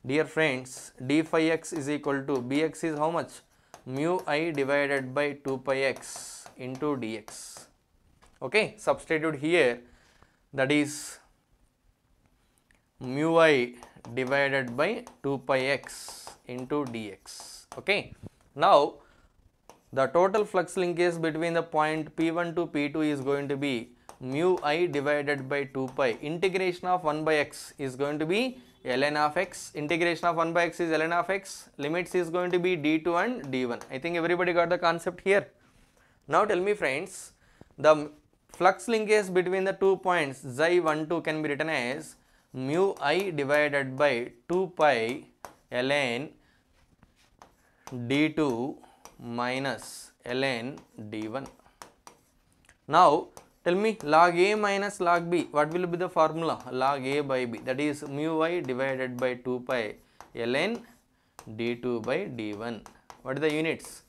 Dear friends, d phi x is equal to bx is how much? Mu i divided by 2 pi x into dx. Okay, substitute here that is mu i divided by 2 pi x into dx. Okay, now the total flux linkage between the point P1 to P2 is going to be mu i divided by 2 pi integration of 1 by x is going to be ln of x integration of 1 by x is ln of x limits is going to be d2 and d1 i think everybody got the concept here now tell me friends the flux linkage between the two points xi 1 2 can be written as mu i divided by 2 pi ln d2 minus ln d1 now Tell me log a minus log b, what will be the formula? Log a by b that is mu y divided by 2 pi ln d2 by d1. What are the units?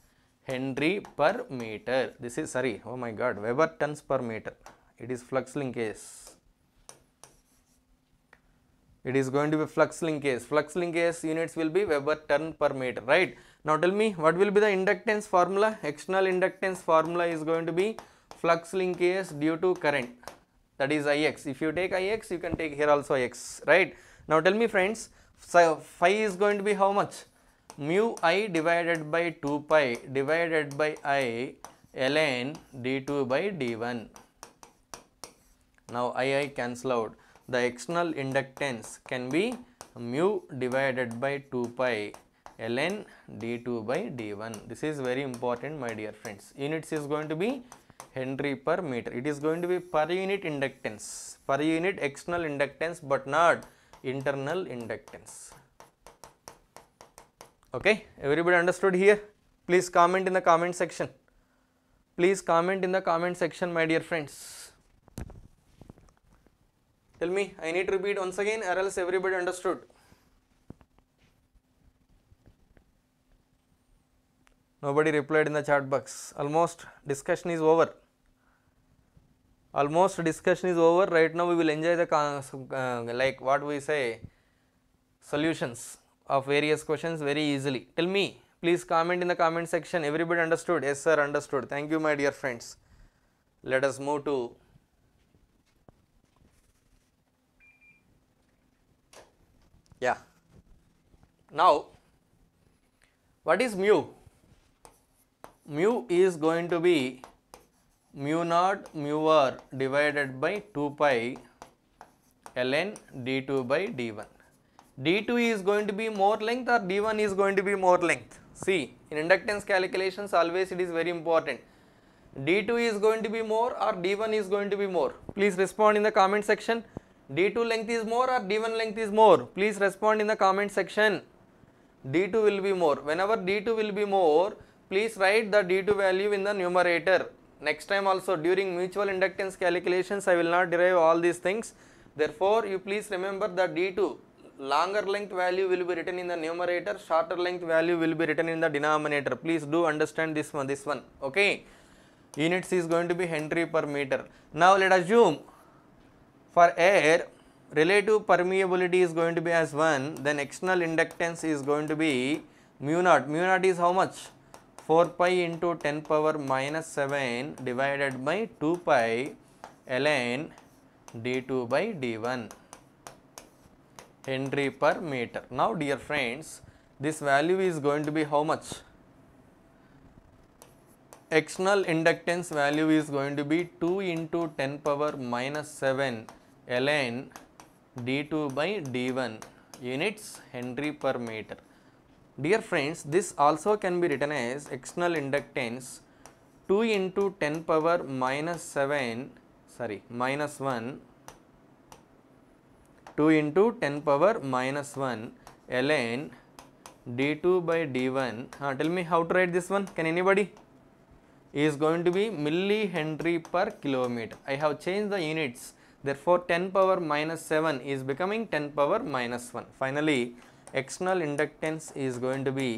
Henry per meter. This is sorry, oh my god, Weber tons per meter. It is flux linkage. It is going to be flux linkage. Flux linkage units will be Weber turn per meter, right? Now tell me what will be the inductance formula? External inductance formula is going to be flux linkage due to current that is Ix. If you take Ix, you can take here also Ix, right. Now tell me friends, so phi is going to be how much? Mu i divided by 2 pi divided by i ln d2 by d1. Now i i cancel out. The external inductance can be mu divided by 2 pi ln d2 by d1. This is very important my dear friends. Units is going to be Henry per meter. It is going to be per unit inductance, per unit external inductance but not internal inductance. Okay, everybody understood here? Please comment in the comment section. Please comment in the comment section my dear friends. Tell me, I need to repeat once again or else everybody understood. Nobody replied in the chat box. Almost discussion is over almost discussion is over right now we will enjoy the uh, uh, like what we say solutions of various questions very easily tell me please comment in the comment section everybody understood yes sir understood thank you my dear friends let us move to yeah now what is mu mu is going to be mu naught mu r divided by 2 pi ln d2 by d1. d2 is going to be more length or d1 is going to be more length. See, in inductance calculations always it is very important. d2 is going to be more or d1 is going to be more. Please respond in the comment section. d2 length is more or d1 length is more. Please respond in the comment section. d2 will be more. Whenever d2 will be more, please write the d2 value in the numerator next time also during mutual inductance calculations I will not derive all these things therefore you please remember that D2 longer length value will be written in the numerator shorter length value will be written in the denominator please do understand this one this one okay units is going to be Henry per meter now let us assume for air relative permeability is going to be as 1 then external inductance is going to be mu naught mu naught is how much 4 pi into 10 power minus 7 divided by 2 pi ln d2 by d1 Henry per meter. Now dear friends, this value is going to be how much? External inductance value is going to be 2 into 10 power minus 7 ln d2 by d1 units Henry per meter. Dear friends, this also can be written as external inductance 2 into 10 power minus 7 sorry minus 1 2 into 10 power minus 1 ln d2 by d1 uh, tell me how to write this one can anybody is going to be Henry per kilometer. I have changed the units therefore 10 power minus 7 is becoming 10 power minus 1. Finally, external inductance is going to be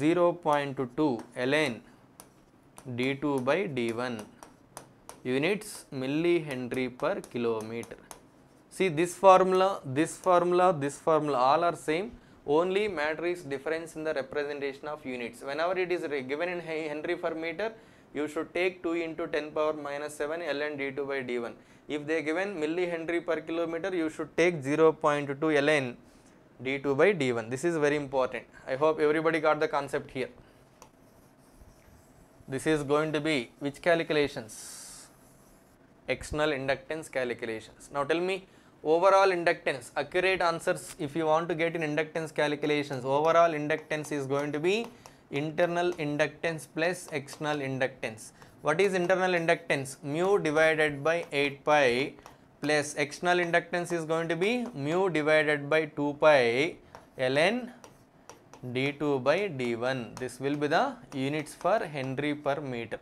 0.2 ln d2 by d1 units millihenry per kilometer. See this formula, this formula, this formula all are same only matter is difference in the representation of units. Whenever it is given in Henry per meter, you should take 2 into 10 power minus 7 ln d2 by d1. If they given millihenry per kilometer, you should take 0.2 ln d2 by d1 this is very important I hope everybody got the concept here this is going to be which calculations external inductance calculations now tell me overall inductance accurate answers if you want to get in inductance calculations overall inductance is going to be internal inductance plus external inductance what is internal inductance mu divided by 8 pi Plus external inductance is going to be mu divided by 2 pi ln d2 by d1 this will be the units for henry per meter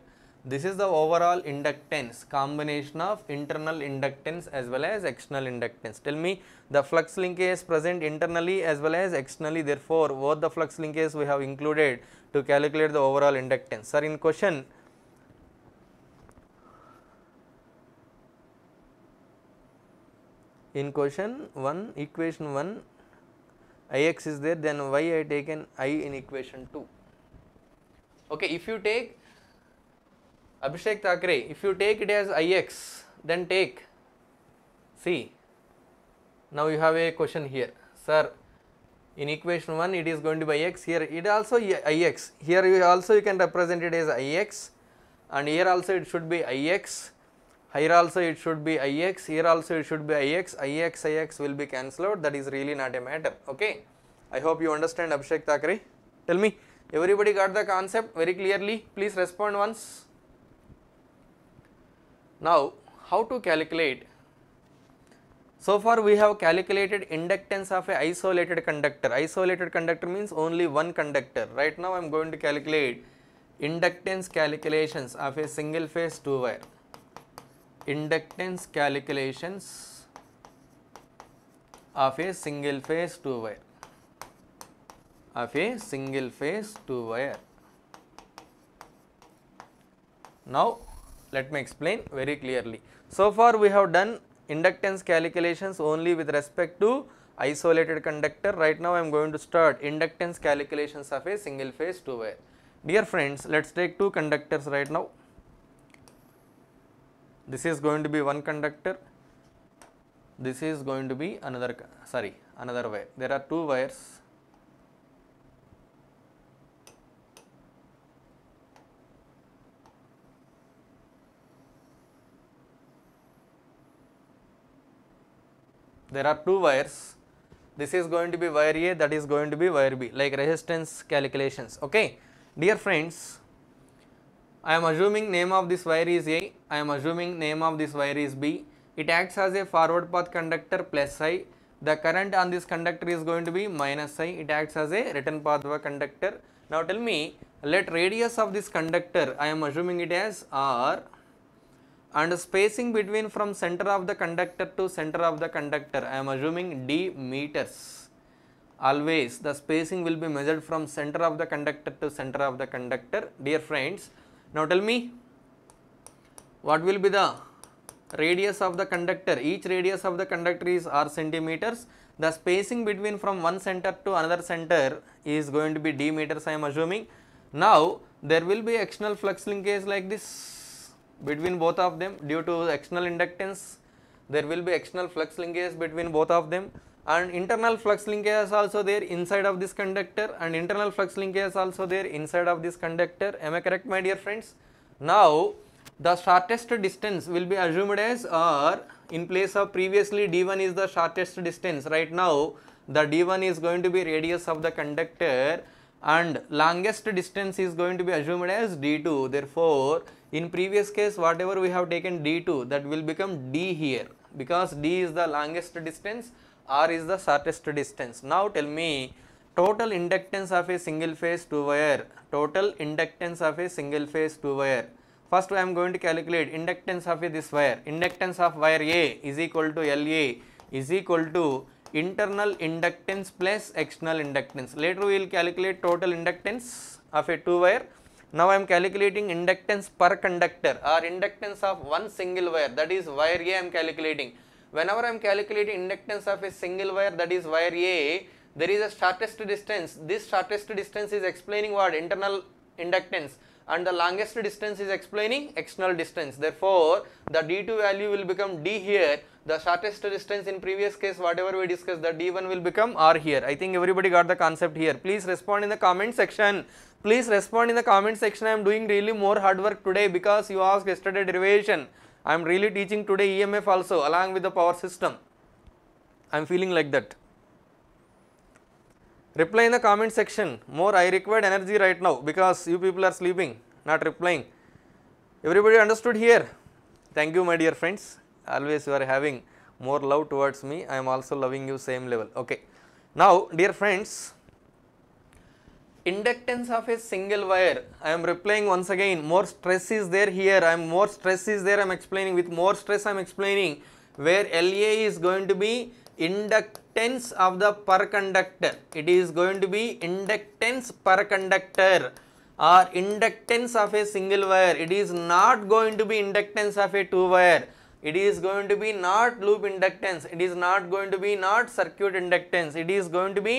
this is the overall inductance combination of internal inductance as well as external inductance tell me the flux linkage is present internally as well as externally therefore what the flux linkage we have included to calculate the overall inductance sir in question in question 1 equation 1 ix is there then why I taken i in equation 2. Okay, if you take Abhishek Thakre if you take it as ix then take see now you have a question here sir in equation 1 it is going to be x here it also ix here you also you can represent it as ix and here also it should be ix here also it should be Ix, here also it should be Ix, Ix, Ix will be cancelled that is really not a matter okay. I hope you understand Abhishek Thakre. Tell me everybody got the concept very clearly please respond once. Now how to calculate so far we have calculated inductance of a isolated conductor. Isolated conductor means only one conductor. Right now I am going to calculate inductance calculations of a single phase two wire inductance calculations of a single phase 2 wire of a single phase 2 wire. Now, let me explain very clearly. So far we have done inductance calculations only with respect to isolated conductor. Right now I am going to start inductance calculations of a single phase 2 wire. Dear friends, let us take two conductors right now this is going to be one conductor this is going to be another sorry another wire there are two wires there are two wires this is going to be wire A that is going to be wire B like resistance calculations okay dear friends I am assuming name of this wire is A. I am assuming name of this wire is B. It acts as a forward path conductor plus I. The current on this conductor is going to be minus I. It acts as a return path conductor. Now tell me, let radius of this conductor, I am assuming it as R and spacing between from center of the conductor to center of the conductor, I am assuming D meters. Always the spacing will be measured from center of the conductor to center of the conductor. Dear friends, now tell me what will be the radius of the conductor each radius of the conductor is r centimeters the spacing between from one center to another center is going to be d meters I am assuming. Now there will be external flux linkage like this between both of them due to external inductance there will be external flux linkage between both of them and internal flux linkage is also there inside of this conductor and internal flux linkage is also there inside of this conductor. Am I correct my dear friends? Now, the shortest distance will be assumed as or in place of previously d1 is the shortest distance. Right now, the d1 is going to be radius of the conductor and longest distance is going to be assumed as d2. Therefore, in previous case whatever we have taken d2 that will become d here because d is the longest distance R is the shortest distance. Now tell me total inductance of a single phase 2 wire, total inductance of a single phase 2 wire. First I am going to calculate inductance of a this wire, inductance of wire A is equal to LA is equal to internal inductance plus external inductance. Later we will calculate total inductance of a 2 wire. Now I am calculating inductance per conductor or inductance of one single wire that is wire A I am calculating whenever I am calculating inductance of a single wire that is wire A, there is a shortest distance. This shortest distance is explaining what? Internal inductance and the longest distance is explaining external distance. Therefore, the D2 value will become D here. The shortest distance in previous case whatever we discussed the D1 will become R here. I think everybody got the concept here. Please respond in the comment section. Please respond in the comment section. I am doing really more hard work today because you asked yesterday derivation. I am really teaching today EMF also along with the power system. I am feeling like that. Reply in the comment section. More I required energy right now because you people are sleeping, not replying. Everybody understood here? Thank you my dear friends. Always you are having more love towards me. I am also loving you same level. Okay. Now dear friends, inductance of a single wire I am replying once again more stress is there here I am more stress is there I am explaining with more stress I am explaining where LA is going to be inductance of the per conductor it is going to be inductance per conductor or inductance of a single wire it is not going to be inductance of a two wire it is going to be not loop inductance it is not going to be not circuit inductance it is going to be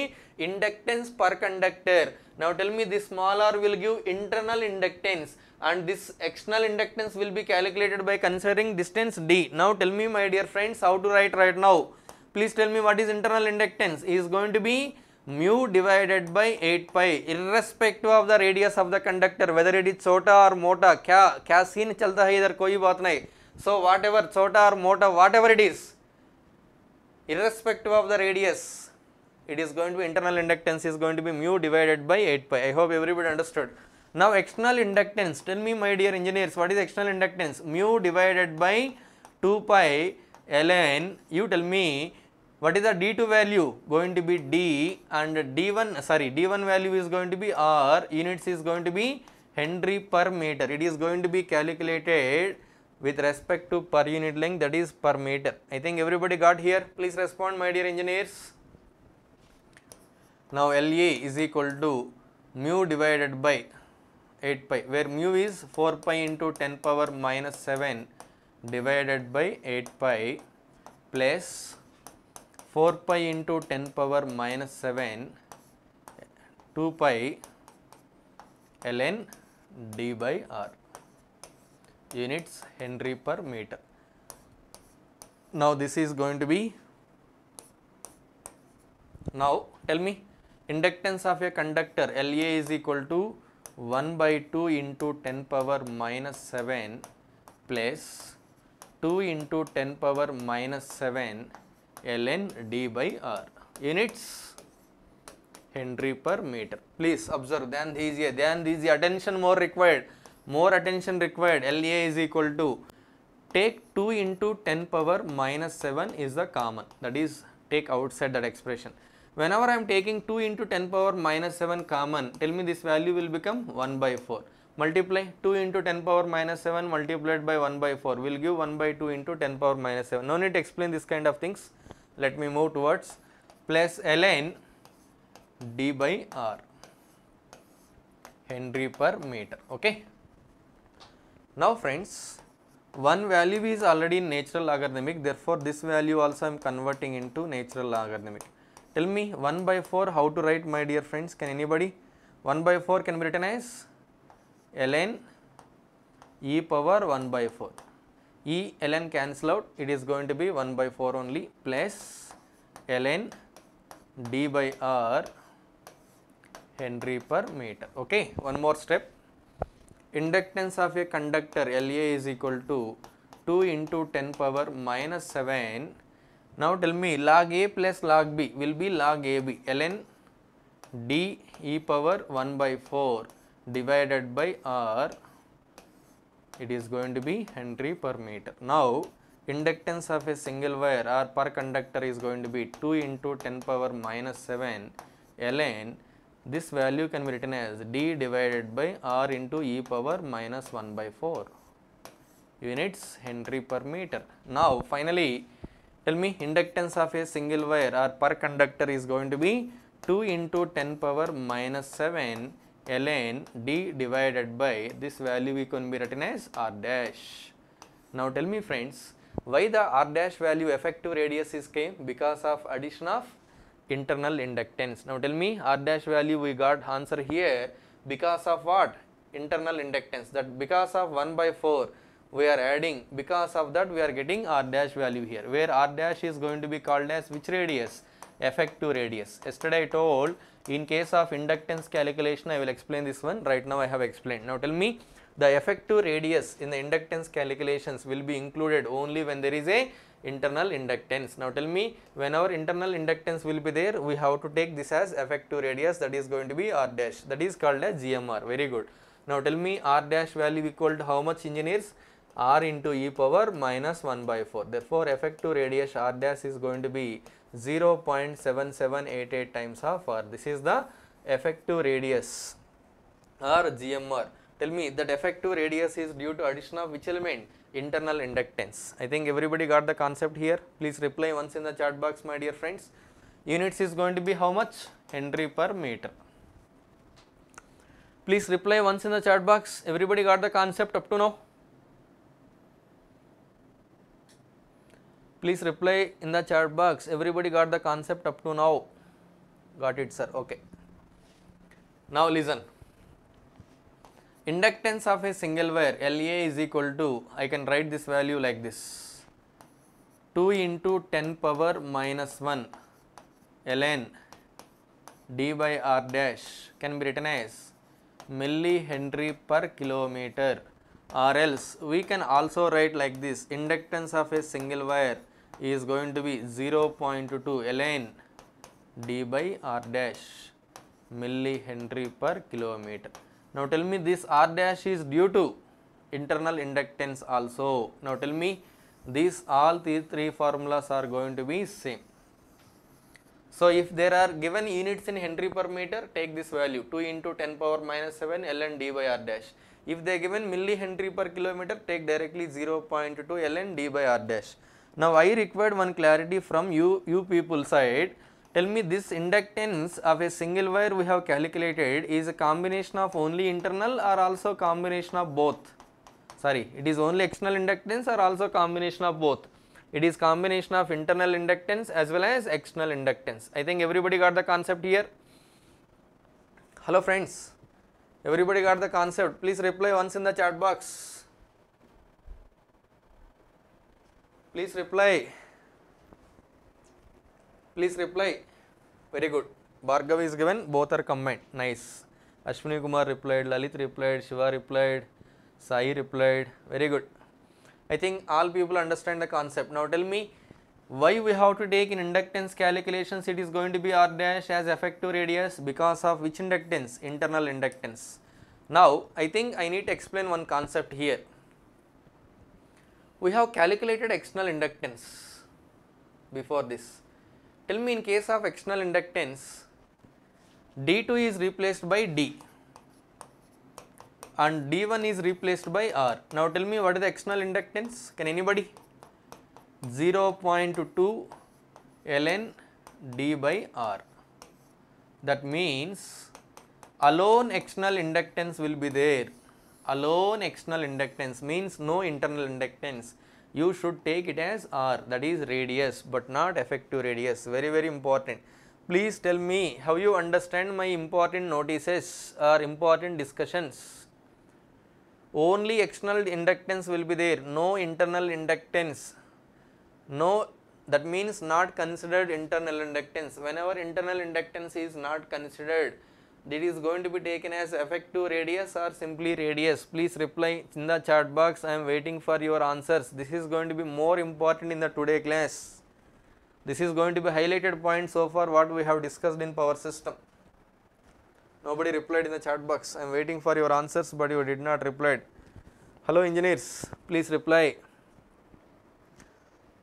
inductance per conductor now tell me this small r will give internal inductance and this external inductance will be calculated by considering distance d now tell me my dear friends how to write right now please tell me what is internal inductance it is going to be mu divided by 8 pi irrespective of the radius of the conductor whether it is छोटा or mota. Kya kya scene chalta hai idhar? कोई बात नहीं so whatever chota or mota, whatever it is, irrespective of the radius, it is going to be internal inductance is going to be mu divided by 8 pi. I hope everybody understood. Now external inductance, tell me my dear engineers, what is external inductance? Mu divided by 2 pi ln, you tell me what is the D2 value? Going to be D and D1, sorry, D1 value is going to be R, units is going to be Henry per meter. It is going to be calculated with respect to per unit length that is per meter. I think everybody got here. Please respond my dear engineers. Now LA is equal to mu divided by 8 pi where mu is 4 pi into 10 power minus 7 divided by 8 pi plus 4 pi into 10 power minus 7 2 pi ln d by r units Henry per meter. Now this is going to be, now tell me inductance of a conductor LA is equal to 1 by 2 into 10 power minus 7 plus 2 into 10 power minus 7 ln d by r units Henry per meter. Please observe then easy then easy attention more required more attention required LA is equal to take 2 into 10 power minus 7 is the common that is take outside that expression. Whenever I am taking 2 into 10 power minus 7 common tell me this value will become 1 by 4 multiply 2 into 10 power minus 7 multiplied by 1 by 4 will give 1 by 2 into 10 power minus 7 no need to explain this kind of things let me move towards plus ln d by r henry per meter okay now friends, one value is already in natural logarithmic therefore this value also I am converting into natural logarithmic. Tell me 1 by 4 how to write my dear friends can anybody 1 by 4 can be written as ln e power 1 by 4 e ln cancel out it is going to be 1 by 4 only plus ln d by r Henry per meter okay one more step inductance of a conductor LA is equal to 2 into 10 power minus 7. Now tell me log A plus log B will be log AB ln D e power 1 by 4 divided by R it is going to be Henry per meter. Now inductance of a single wire or per conductor is going to be 2 into 10 power minus 7 ln this value can be written as d divided by r into e power minus 1 by 4 units Henry per meter. Now, finally, tell me inductance of a single wire or per conductor is going to be 2 into 10 power minus 7 ln d divided by this value we can be written as r dash. Now, tell me friends why the r dash value effective radius is came because of addition of internal inductance. Now tell me R dash value we got answer here because of what? Internal inductance that because of 1 by 4 we are adding because of that we are getting R dash value here where R dash is going to be called as which radius? Effective radius. Yesterday I told in case of inductance calculation I will explain this one right now I have explained. Now tell me the effective radius in the inductance calculations will be included only when there is a internal inductance. Now tell me when our internal inductance will be there we have to take this as effective radius that is going to be r dash that is called as GMR very good. Now tell me r dash value equal to how much engineers r into e power minus 1 by 4 therefore effective radius r dash is going to be 0 0.7788 times of r this is the effective radius or GMR tell me that effective radius is due to addition of which element internal inductance. I think everybody got the concept here. Please reply once in the chat box my dear friends. Units is going to be how much? Henry per meter. Please reply once in the chat box. Everybody got the concept up to now? Please reply in the chat box. Everybody got the concept up to now. Got it sir. Okay. Now listen. Inductance of a single wire LA is equal to, I can write this value like this 2 into 10 power minus 1 ln d by r dash can be written as milli Henry per kilometer or else we can also write like this inductance of a single wire is going to be 0.2 ln d by r dash milli Henry per kilometer. Now tell me this R dash is due to internal inductance also. Now tell me these all the three formulas are going to be same. So if there are given units in Henry per meter, take this value 2 into 10 power minus 7 ln d by r dash. If they are given milli Henry per kilometer, take directly zero point two 0.2 ln d by r dash. Now I required one clarity from you, you people side Tell me this inductance of a single wire we have calculated is a combination of only internal or also combination of both. Sorry, it is only external inductance or also combination of both. It is combination of internal inductance as well as external inductance. I think everybody got the concept here. Hello friends, everybody got the concept. Please reply once in the chat box. Please reply. Please reply. Very good. Bhargav is given, both are combined. Nice. Ashwini Kumar replied, Lalit replied, Shiva replied, Sai replied. Very good. I think all people understand the concept. Now tell me why we have to take in inductance calculations it is going to be r dash as effective radius because of which inductance? Internal inductance. Now I think I need to explain one concept here. We have calculated external inductance before this Tell me in case of external inductance D2 is replaced by D and D1 is replaced by R. Now tell me what is the external inductance? Can anybody? 0 0.2 ln D by R. That means alone external inductance will be there. Alone external inductance means no internal inductance you should take it as r that is radius but not effective radius very very important. Please tell me how you understand my important notices or important discussions. Only external inductance will be there no internal inductance no that means not considered internal inductance whenever internal inductance is not considered that is going to be taken as effective radius or simply radius please reply in the chat box i am waiting for your answers this is going to be more important in the today class this is going to be highlighted point so far what we have discussed in power system nobody replied in the chat box i am waiting for your answers but you did not reply hello engineers please reply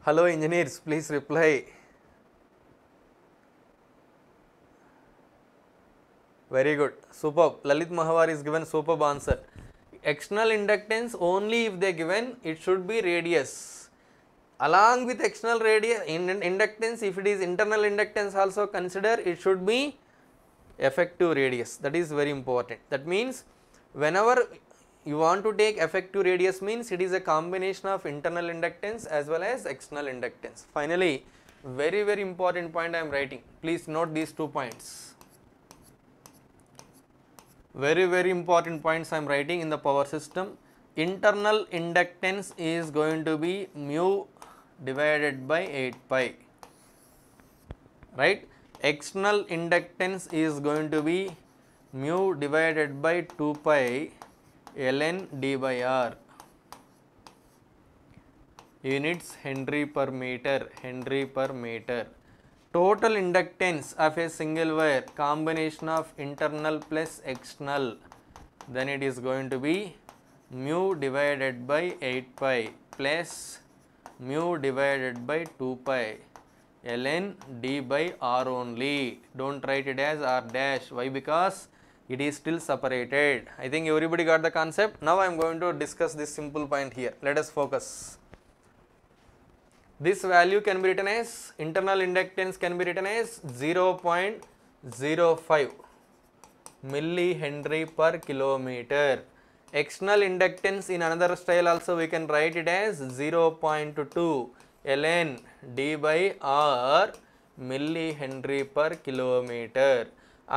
hello engineers please reply Very good. Superb. Lalit Mahawar is given superb answer. External inductance only if they given it should be radius. Along with external radius in, in inductance if it is internal inductance also consider it should be effective radius that is very important. That means whenever you want to take effective radius means it is a combination of internal inductance as well as external inductance. Finally, very very important point I am writing please note these two points very very important points I am writing in the power system. Internal inductance is going to be mu divided by 8 pi, right. External inductance is going to be mu divided by 2 pi ln d by r units Henry per meter, Henry per meter total inductance of a single wire combination of internal plus external then it is going to be mu divided by 8 pi plus mu divided by 2 pi ln d by r only don't write it as r dash why because it is still separated i think everybody got the concept now i am going to discuss this simple point here let us focus this value can be written as internal inductance can be written as 0.05 millihenry per kilometer external inductance in another style also we can write it as 0.2 ln d by r millihenry per kilometer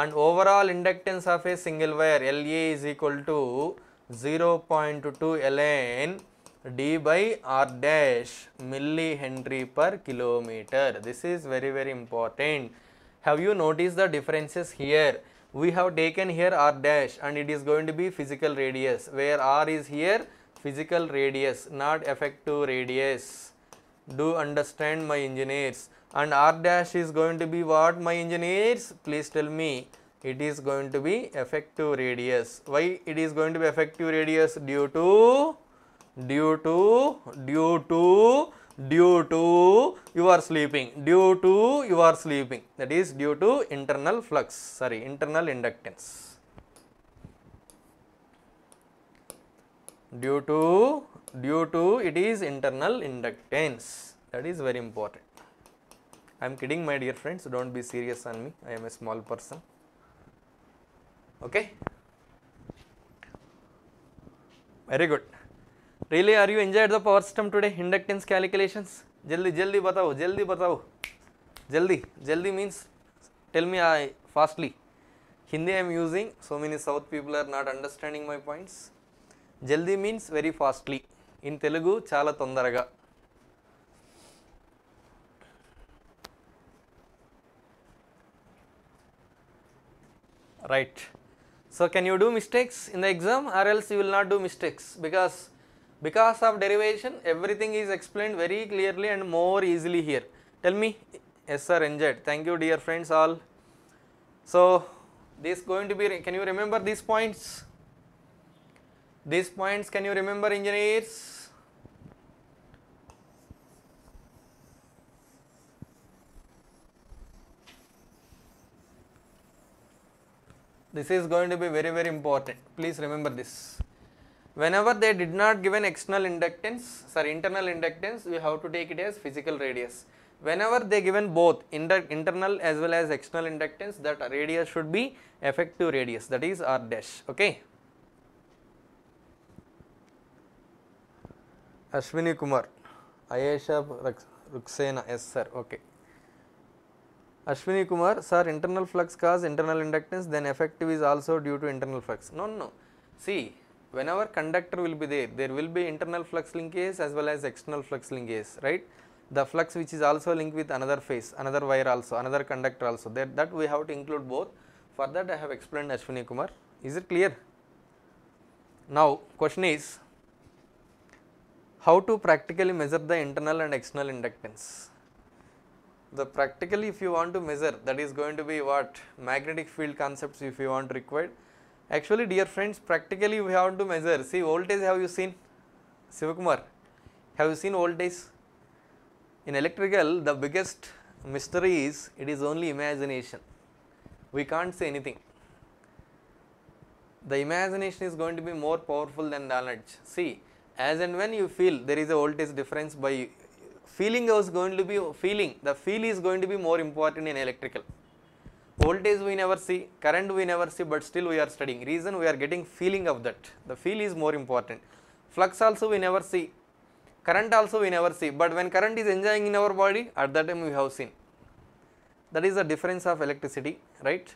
and overall inductance of a single wire LA is equal to 0.2 ln d by r dash Henry per kilometer. This is very very important. Have you noticed the differences here? We have taken here r dash and it is going to be physical radius where r is here physical radius not effective radius. Do understand my engineers and r dash is going to be what my engineers please tell me it is going to be effective radius. Why it is going to be effective radius due to due to due to due to you are sleeping due to you are sleeping that is due to internal flux sorry internal inductance due to due to it is internal inductance that is very important i am kidding my dear friends don't be serious on me i am a small person okay very good really are you enjoyed the power system today inductance calculations jaldi jaldi batao jaldi batao jaldi jaldi means tell me i fastly hindi i am using so many south people are not understanding my points jaldi means very fastly in telugu chala tondaraga right so can you do mistakes in the exam or else you will not do mistakes because because of derivation everything is explained very clearly and more easily here tell me yes sir enjoyed thank you dear friends all so this going to be can you remember these points these points can you remember engineers this is going to be very very important please remember this whenever they did not give an external inductance sorry internal inductance we have to take it as physical radius whenever they given both internal as well as external inductance that radius should be effective radius that is r dash okay ashwini kumar ayesha ruxena yes sir okay ashwini kumar sir internal flux cause internal inductance then effective is also due to internal flux no no see whenever conductor will be there, there will be internal flux linkage as well as external flux linkage, right. The flux which is also linked with another phase, another wire also, another conductor also, that, that we have to include both. For that I have explained Ashwini Kumar, is it clear? Now question is, how to practically measure the internal and external inductance? The practically if you want to measure that is going to be what magnetic field concepts if you want required Actually dear friends practically we have to measure see voltage have you seen Sivakumar have you seen voltage in electrical the biggest mystery is it is only imagination we can't say anything the imagination is going to be more powerful than knowledge see as and when you feel there is a voltage difference by feeling is going to be feeling the feel is going to be more important in electrical voltage we never see, current we never see but still we are studying. Reason we are getting feeling of that. The feel is more important. Flux also we never see, current also we never see but when current is enjoying in our body at that time we have seen. That is the difference of electricity, right.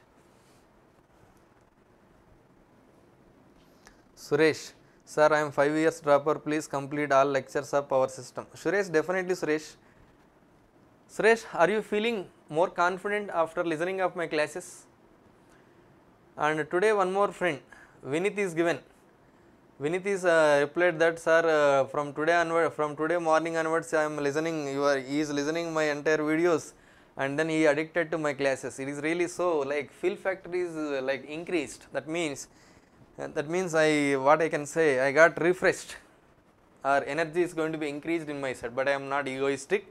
Suresh, sir I am 5 years dropper please complete all lectures of power system. Suresh definitely Suresh. Suresh are you feeling more confident after listening of my classes and today one more friend Vinith is given. Vinith is uh, replied that sir uh, from today onward from today morning onwards I am listening you are he is listening my entire videos and then he addicted to my classes it is really so like fill factor is uh, like increased that means uh, that means I what I can say I got refreshed or energy is going to be increased in my set, but I am not egoistic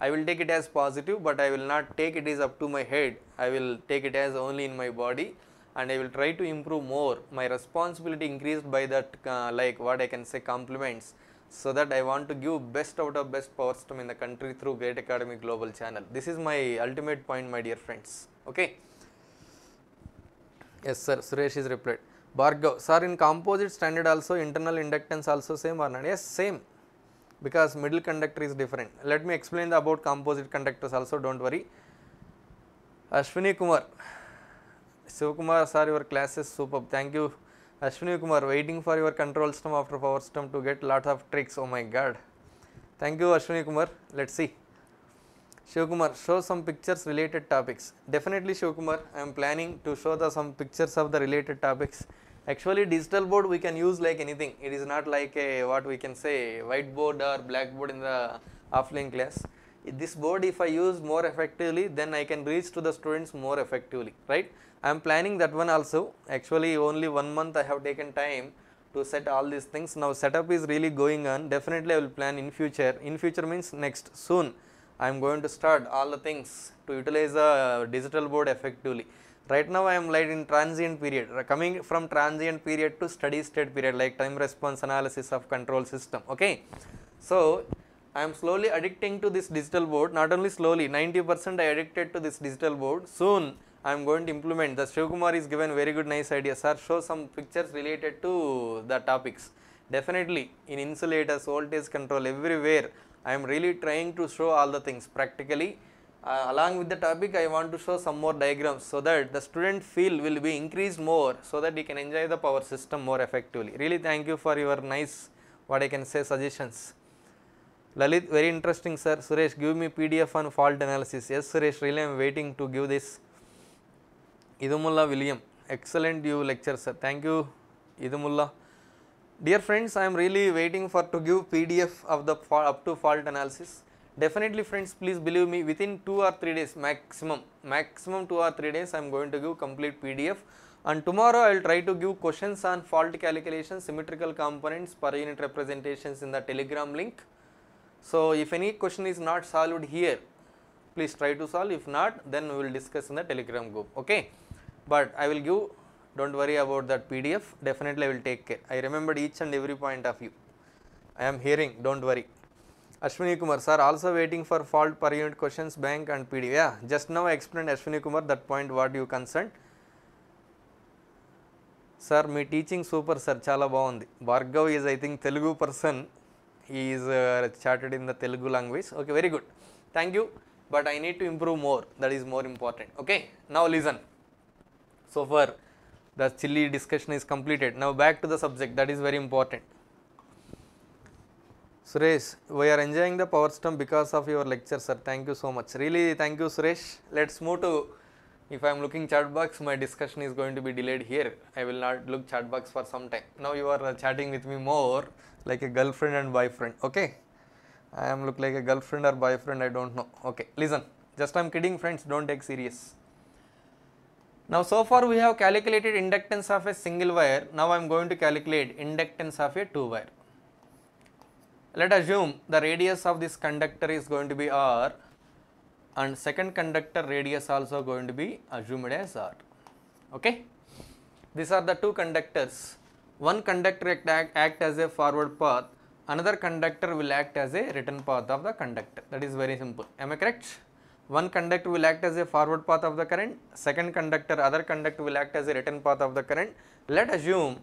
I will take it as positive but I will not take it as up to my head, I will take it as only in my body and I will try to improve more. My responsibility increased by that uh, like what I can say compliments so that I want to give best out of best to me in the country through Great Academy Global Channel. This is my ultimate point my dear friends. Okay. Yes sir, Suresh is replied. sir in composite standard also internal inductance also same or not? Yes same because middle conductor is different. Let me explain about composite conductors also do not worry. Ashwini Kumar, Shivakumar sir your class is superb thank you Ashwini Kumar waiting for your control stem after power stem to get lots of tricks oh my god. Thank you Ashwini Kumar let us see. Shivakumar show some pictures related topics definitely Shivakumar I am planning to show the some pictures of the related topics actually digital board we can use like anything it is not like a what we can say whiteboard or blackboard in the offline class this board if I use more effectively then I can reach to the students more effectively right I am planning that one also actually only one month I have taken time to set all these things now setup is really going on definitely I will plan in future in future means next soon I am going to start all the things to utilize a digital board effectively Right now I am like in transient period, uh, coming from transient period to steady state period like time response analysis of control system, okay. So I am slowly addicting to this digital board, not only slowly, 90% I addicted to this digital board, soon I am going to implement, the Shivkumar is given very good nice idea, sir show some pictures related to the topics. Definitely in insulators, voltage control everywhere, I am really trying to show all the things practically uh, along with the topic I want to show some more diagrams so that the student feel will be increased more so that he can enjoy the power system more effectively. Really thank you for your nice what I can say suggestions. Lalit very interesting sir Suresh give me PDF on fault analysis. Yes Suresh really I am waiting to give this. Idumullah William excellent you lecture sir thank you Idumullah. Dear friends I am really waiting for to give PDF of the up to fault analysis definitely friends please believe me within 2 or 3 days maximum maximum 2 or 3 days I am going to give complete PDF and tomorrow I will try to give questions on fault calculation symmetrical components per unit representations in the telegram link. So, if any question is not solved here please try to solve if not then we will discuss in the telegram group okay. But I will give do not worry about that PDF definitely I will take care I remembered each and every point of you I am hearing do not worry. Ashwini Kumar, sir, also waiting for fault per unit questions, bank and PD. Yeah, just now I explained Ashwini Kumar that point what you concerned. Sir మీ teaching super sir చాలా బాగుంది Bhargav is I think Telugu person is charted in the Telugu language okay very good thank you but I need to improve more that is more important okay now listen so for the chilly discussion is completed now back to the subject that is very important Suresh, we are enjoying the power system because of your lecture sir. Thank you so much. Really thank you Suresh. Let us move to, if I am looking chat box, my discussion is going to be delayed here. I will not look chat box for some time. Now you are uh, chatting with me more like a girlfriend and boyfriend, okay? I am look like a girlfriend or boyfriend, I do not know. Okay, listen, just I am kidding friends, do not take serious. Now so far we have calculated inductance of a single wire, now I am going to calculate inductance of a two wire let assume the radius of this conductor is going to be r and second conductor radius also going to be assumed as r okay these are the two conductors one conductor act, act as a forward path another conductor will act as a return path of the conductor that is very simple am i correct one conductor will act as a forward path of the current second conductor other conductor will act as a return path of the current let assume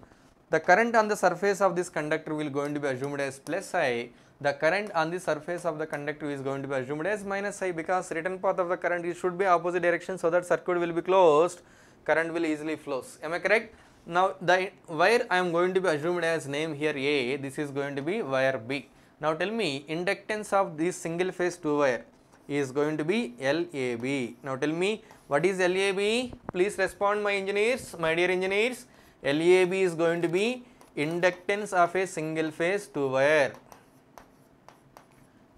the current on the surface of this conductor will going to be assumed as plus I, the current on the surface of the conductor is going to be assumed as minus I because return path of the current it should be opposite direction so that circuit will be closed, current will easily flows. Am I correct? Now the wire I am going to be assumed as name here A, this is going to be wire B. Now tell me inductance of this single phase 2 wire is going to be LAB. Now tell me what is LAB? Please respond my engineers, my dear engineers. LAB is going to be inductance of a single phase 2 wire,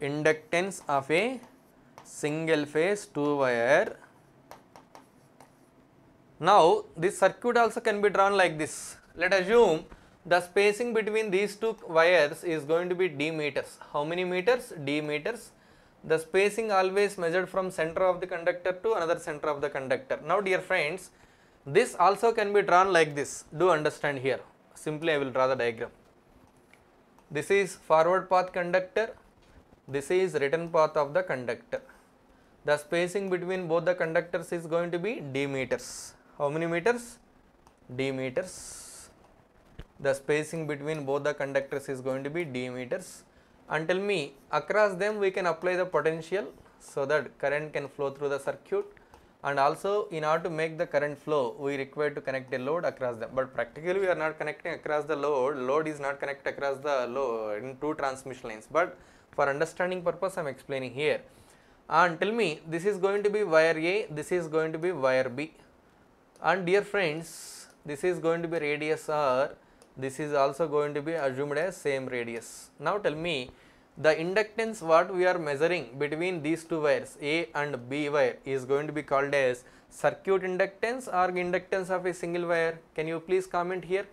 inductance of a single phase 2 wire. Now, this circuit also can be drawn like this. Let us assume the spacing between these two wires is going to be d meters. How many meters? d meters. The spacing always measured from center of the conductor to another center of the conductor. Now dear friends, this also can be drawn like this. Do understand here. Simply I will draw the diagram. This is forward path conductor. This is return path of the conductor. The spacing between both the conductors is going to be d meters. How many meters? d meters. The spacing between both the conductors is going to be d meters. And tell me across them we can apply the potential so that current can flow through the circuit and also in order to make the current flow we require to connect a load across them but practically we are not connecting across the load load is not connected across the load in two transmission lines but for understanding purpose i am explaining here and tell me this is going to be wire a this is going to be wire b and dear friends this is going to be radius r this is also going to be assumed as same radius now tell me the inductance what we are measuring between these two wires A and B wire is going to be called as circuit inductance or inductance of a single wire. Can you please comment here?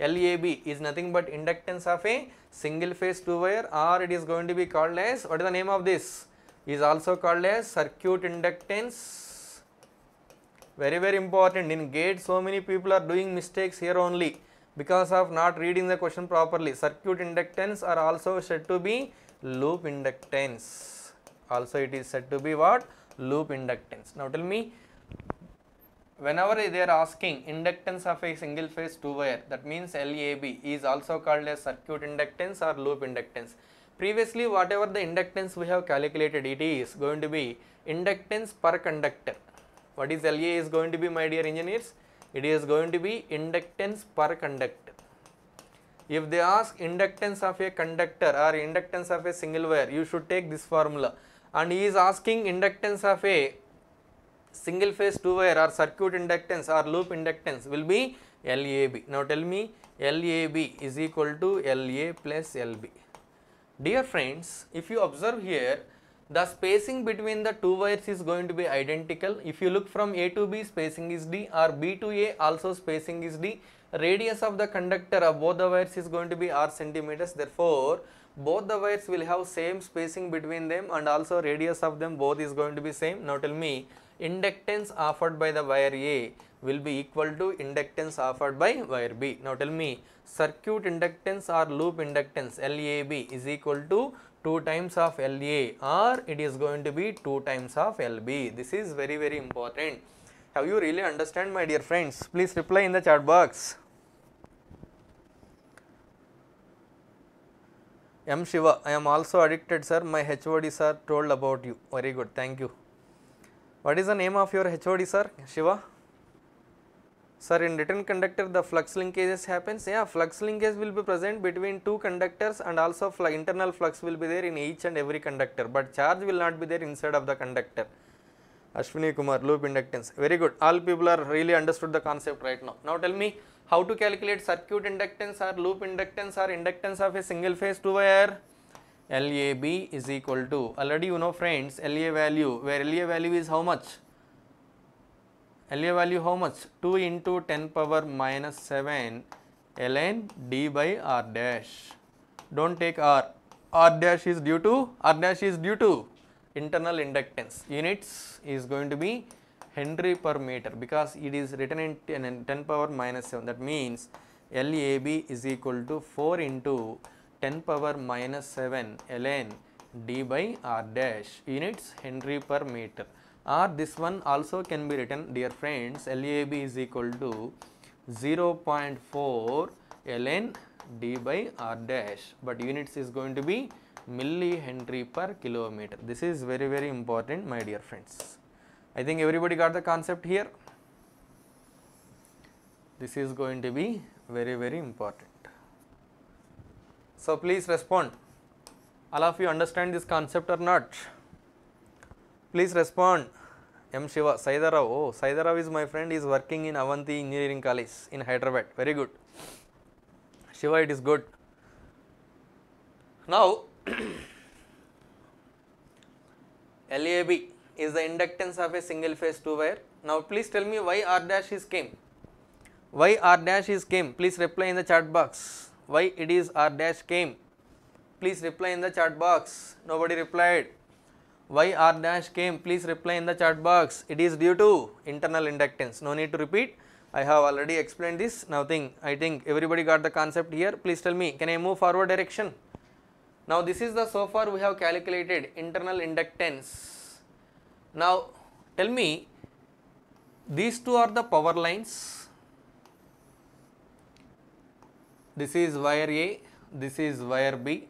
LAB is nothing but inductance of a single phase two wire or it is going to be called as what is the name of this is also called as circuit inductance very very important in gate so many people are doing mistakes here only because of not reading the question properly. Circuit inductance are also said to be loop inductance. Also it is said to be what? Loop inductance. Now tell me whenever they are asking inductance of a single phase 2 wire that means LAB is also called as circuit inductance or loop inductance. Previously whatever the inductance we have calculated it is going to be inductance per conductor. What is LA is going to be my dear engineers? it is going to be inductance per conductor. If they ask inductance of a conductor or inductance of a single wire, you should take this formula and he is asking inductance of a single phase 2 wire or circuit inductance or loop inductance will be LAB. Now tell me LAB is equal to LA plus LB. Dear friends, if you observe here, the spacing between the two wires is going to be identical. If you look from A to B spacing is D or B to A also spacing is D. Radius of the conductor of both the wires is going to be R centimeters. Therefore, both the wires will have same spacing between them and also radius of them both is going to be same. Now tell me inductance offered by the wire A will be equal to inductance offered by wire B. Now tell me circuit inductance or loop inductance LAB is equal to 2 times of LA or it is going to be 2 times of LB. This is very very important. Have you really understand my dear friends? Please reply in the chat box. M Shiva, I am also addicted sir, my HOD sir told about you. Very good, thank you. What is the name of your HOD sir, Shiva? Sir in written conductor the flux linkages happens, yeah flux linkage will be present between two conductors and also fl internal flux will be there in each and every conductor but charge will not be there inside of the conductor. Ashwini Kumar loop inductance very good all people are really understood the concept right now. Now tell me how to calculate circuit inductance or loop inductance or inductance of a single phase two wire LAB is equal to already you know friends LA value where LA value is how much LA value how much? 2 into 10 power minus 7 ln d by r dash. Do not take r. r dash is due to, r dash is due to internal inductance. Units is going to be Henry per meter because it is written in 10, 10 power minus 7. That means LAB is equal to 4 into 10 power minus 7 ln d by r dash units Henry per meter or this one also can be written dear friends LAB is equal to 0.4 ln d by r dash but units is going to be Henry per kilometer. This is very very important my dear friends. I think everybody got the concept here. This is going to be very very important. So please respond. All of you understand this concept or not? Please respond. M. Shiva, Saidarav. Oh, Saidarav is my friend, he is working in Avanti Engineering College in Hyderabad. Very good. Shiva, it is good. Now, <coughs> LAB is the inductance of a single phase 2 wire. Now, please tell me why R dash is came. Why R dash is came? Please reply in the chat box. Why it is R dash came? Please reply in the chat box. Nobody replied why R dash came please reply in the chat box it is due to internal inductance no need to repeat I have already explained this nothing I think everybody got the concept here please tell me can I move forward direction now this is the so far we have calculated internal inductance now tell me these two are the power lines this is wire A this is wire B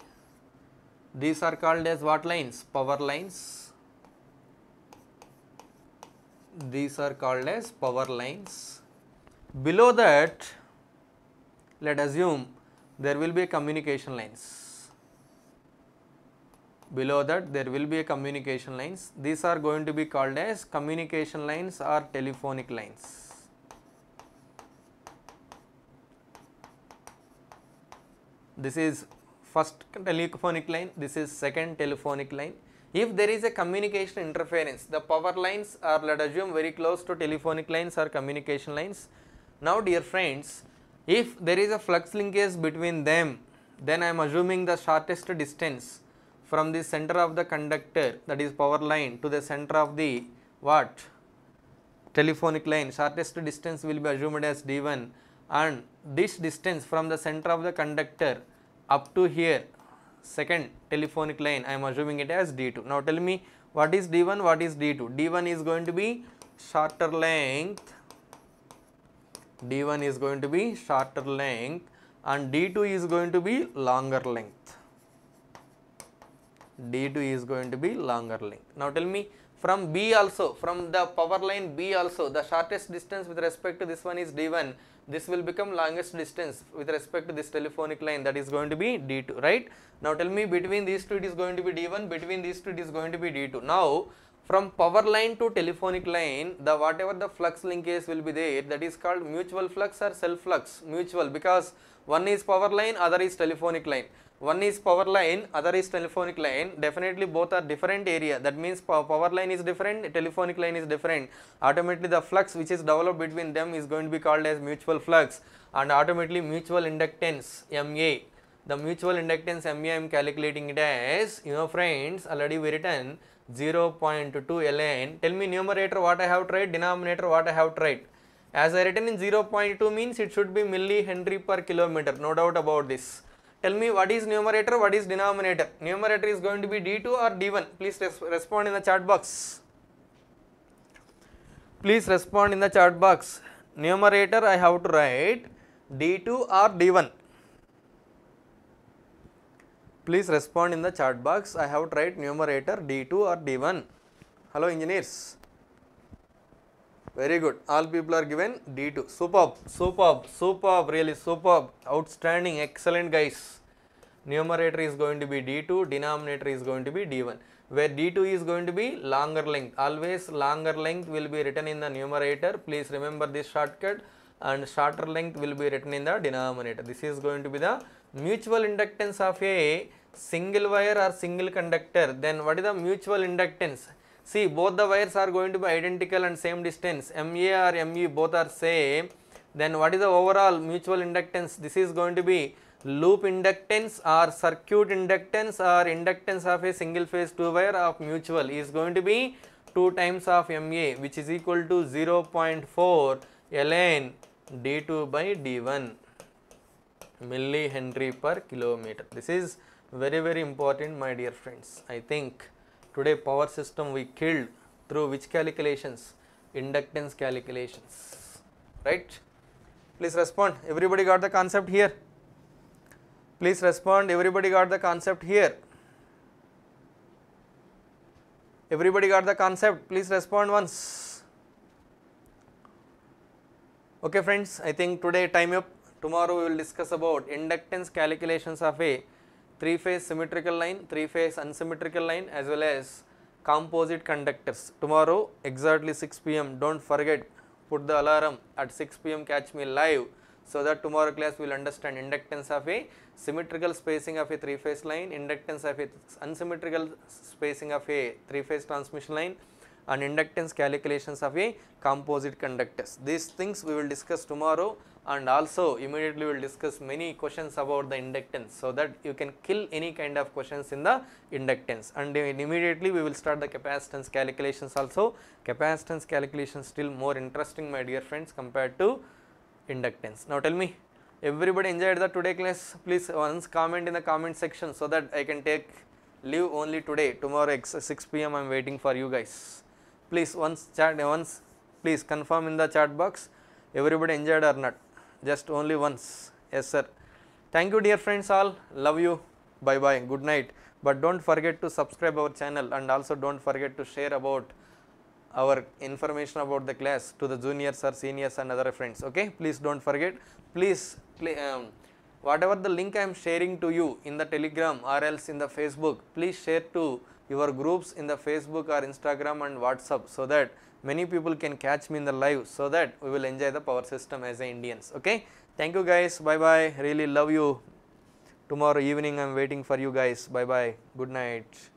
these are called as what lines? Power lines. These are called as power lines. Below that, let assume there will be a communication lines. Below that, there will be a communication lines. These are going to be called as communication lines or telephonic lines. This is first telephonic line, this is second telephonic line. If there is a communication interference, the power lines are let us assume very close to telephonic lines or communication lines. Now dear friends, if there is a flux linkage between them, then I am assuming the shortest distance from the center of the conductor that is power line to the center of the what telephonic line shortest distance will be assumed as d1 and this distance from the center of the conductor up to here second telephonic line I am assuming it as D2. Now tell me what is D1 what is D2. D1 is going to be shorter length D1 is going to be shorter length and D2 is going to be longer length. D2 is going to be longer length. Now tell me from B also from the power line B also the shortest distance with respect to this one is D1 this will become longest distance with respect to this telephonic line that is going to be D2, right? Now tell me between these two it is going to be D1, between these two it is going to be D2. Now from power line to telephonic line, the whatever the flux linkage will be there that is called mutual flux or self flux, mutual because one is power line, other is telephonic line one is power line other is telephonic line definitely both are different area that means power line is different telephonic line is different automatically the flux which is developed between them is going to be called as mutual flux and automatically mutual inductance ma the mutual inductance ma i am calculating it as you know friends already we written 0.2 ln tell me numerator what i have tried denominator what i have tried as i written in 0.2 means it should be milli henry per kilometer no doubt about this tell me what is numerator what is denominator numerator is going to be d2 or d1 please res respond in the chat box please respond in the chat box numerator i have to write d2 or d1 please respond in the chat box i have to write numerator d2 or d1 hello engineers very good. All people are given D2. Superb, superb, superb, really superb. Outstanding, excellent guys. Numerator is going to be D2, denominator is going to be D1. Where D2 is going to be longer length. Always longer length will be written in the numerator. Please remember this shortcut and shorter length will be written in the denominator. This is going to be the mutual inductance of a single wire or single conductor. Then what is the mutual inductance? See both the wires are going to be identical and same distance MA or ME both are same then what is the overall mutual inductance this is going to be loop inductance or circuit inductance or inductance of a single phase 2 wire of mutual is going to be 2 times of MA which is equal to 0.4 ln D2 by D1 milli Henry per kilometer. This is very very important my dear friends. I think today power system we killed through which calculations inductance calculations right please respond everybody got the concept here please respond everybody got the concept here everybody got the concept please respond once okay friends i think today time up tomorrow we will discuss about inductance calculations of a three phase symmetrical line, three phase unsymmetrical line as well as composite conductors. Tomorrow exactly 6 pm do not forget put the alarm at 6 pm catch me live so that tomorrow class we will understand inductance of a symmetrical spacing of a three phase line, inductance of a unsymmetrical spacing of a three phase transmission line and inductance calculations of a composite conductors. These things we will discuss tomorrow and also immediately we will discuss many questions about the inductance so that you can kill any kind of questions in the inductance and immediately we will start the capacitance calculations also capacitance calculations still more interesting my dear friends compared to inductance. Now tell me everybody enjoyed the today class please once comment in the comment section so that I can take leave only today tomorrow 6 pm I am waiting for you guys. Please once chat once please confirm in the chat box everybody enjoyed or not just only once. Yes sir. Thank you dear friends all. Love you. Bye bye. Good night. But don't forget to subscribe our channel and also don't forget to share about our information about the class to the juniors or seniors and other friends. Okay. Please don't forget. Please um, whatever the link I am sharing to you in the telegram or else in the Facebook, please share to your groups in the Facebook or Instagram and WhatsApp so that many people can catch me in the live so that we will enjoy the power system as a Indians. Okay. Thank you guys. Bye bye. Really love you. Tomorrow evening I am waiting for you guys. Bye bye. Good night.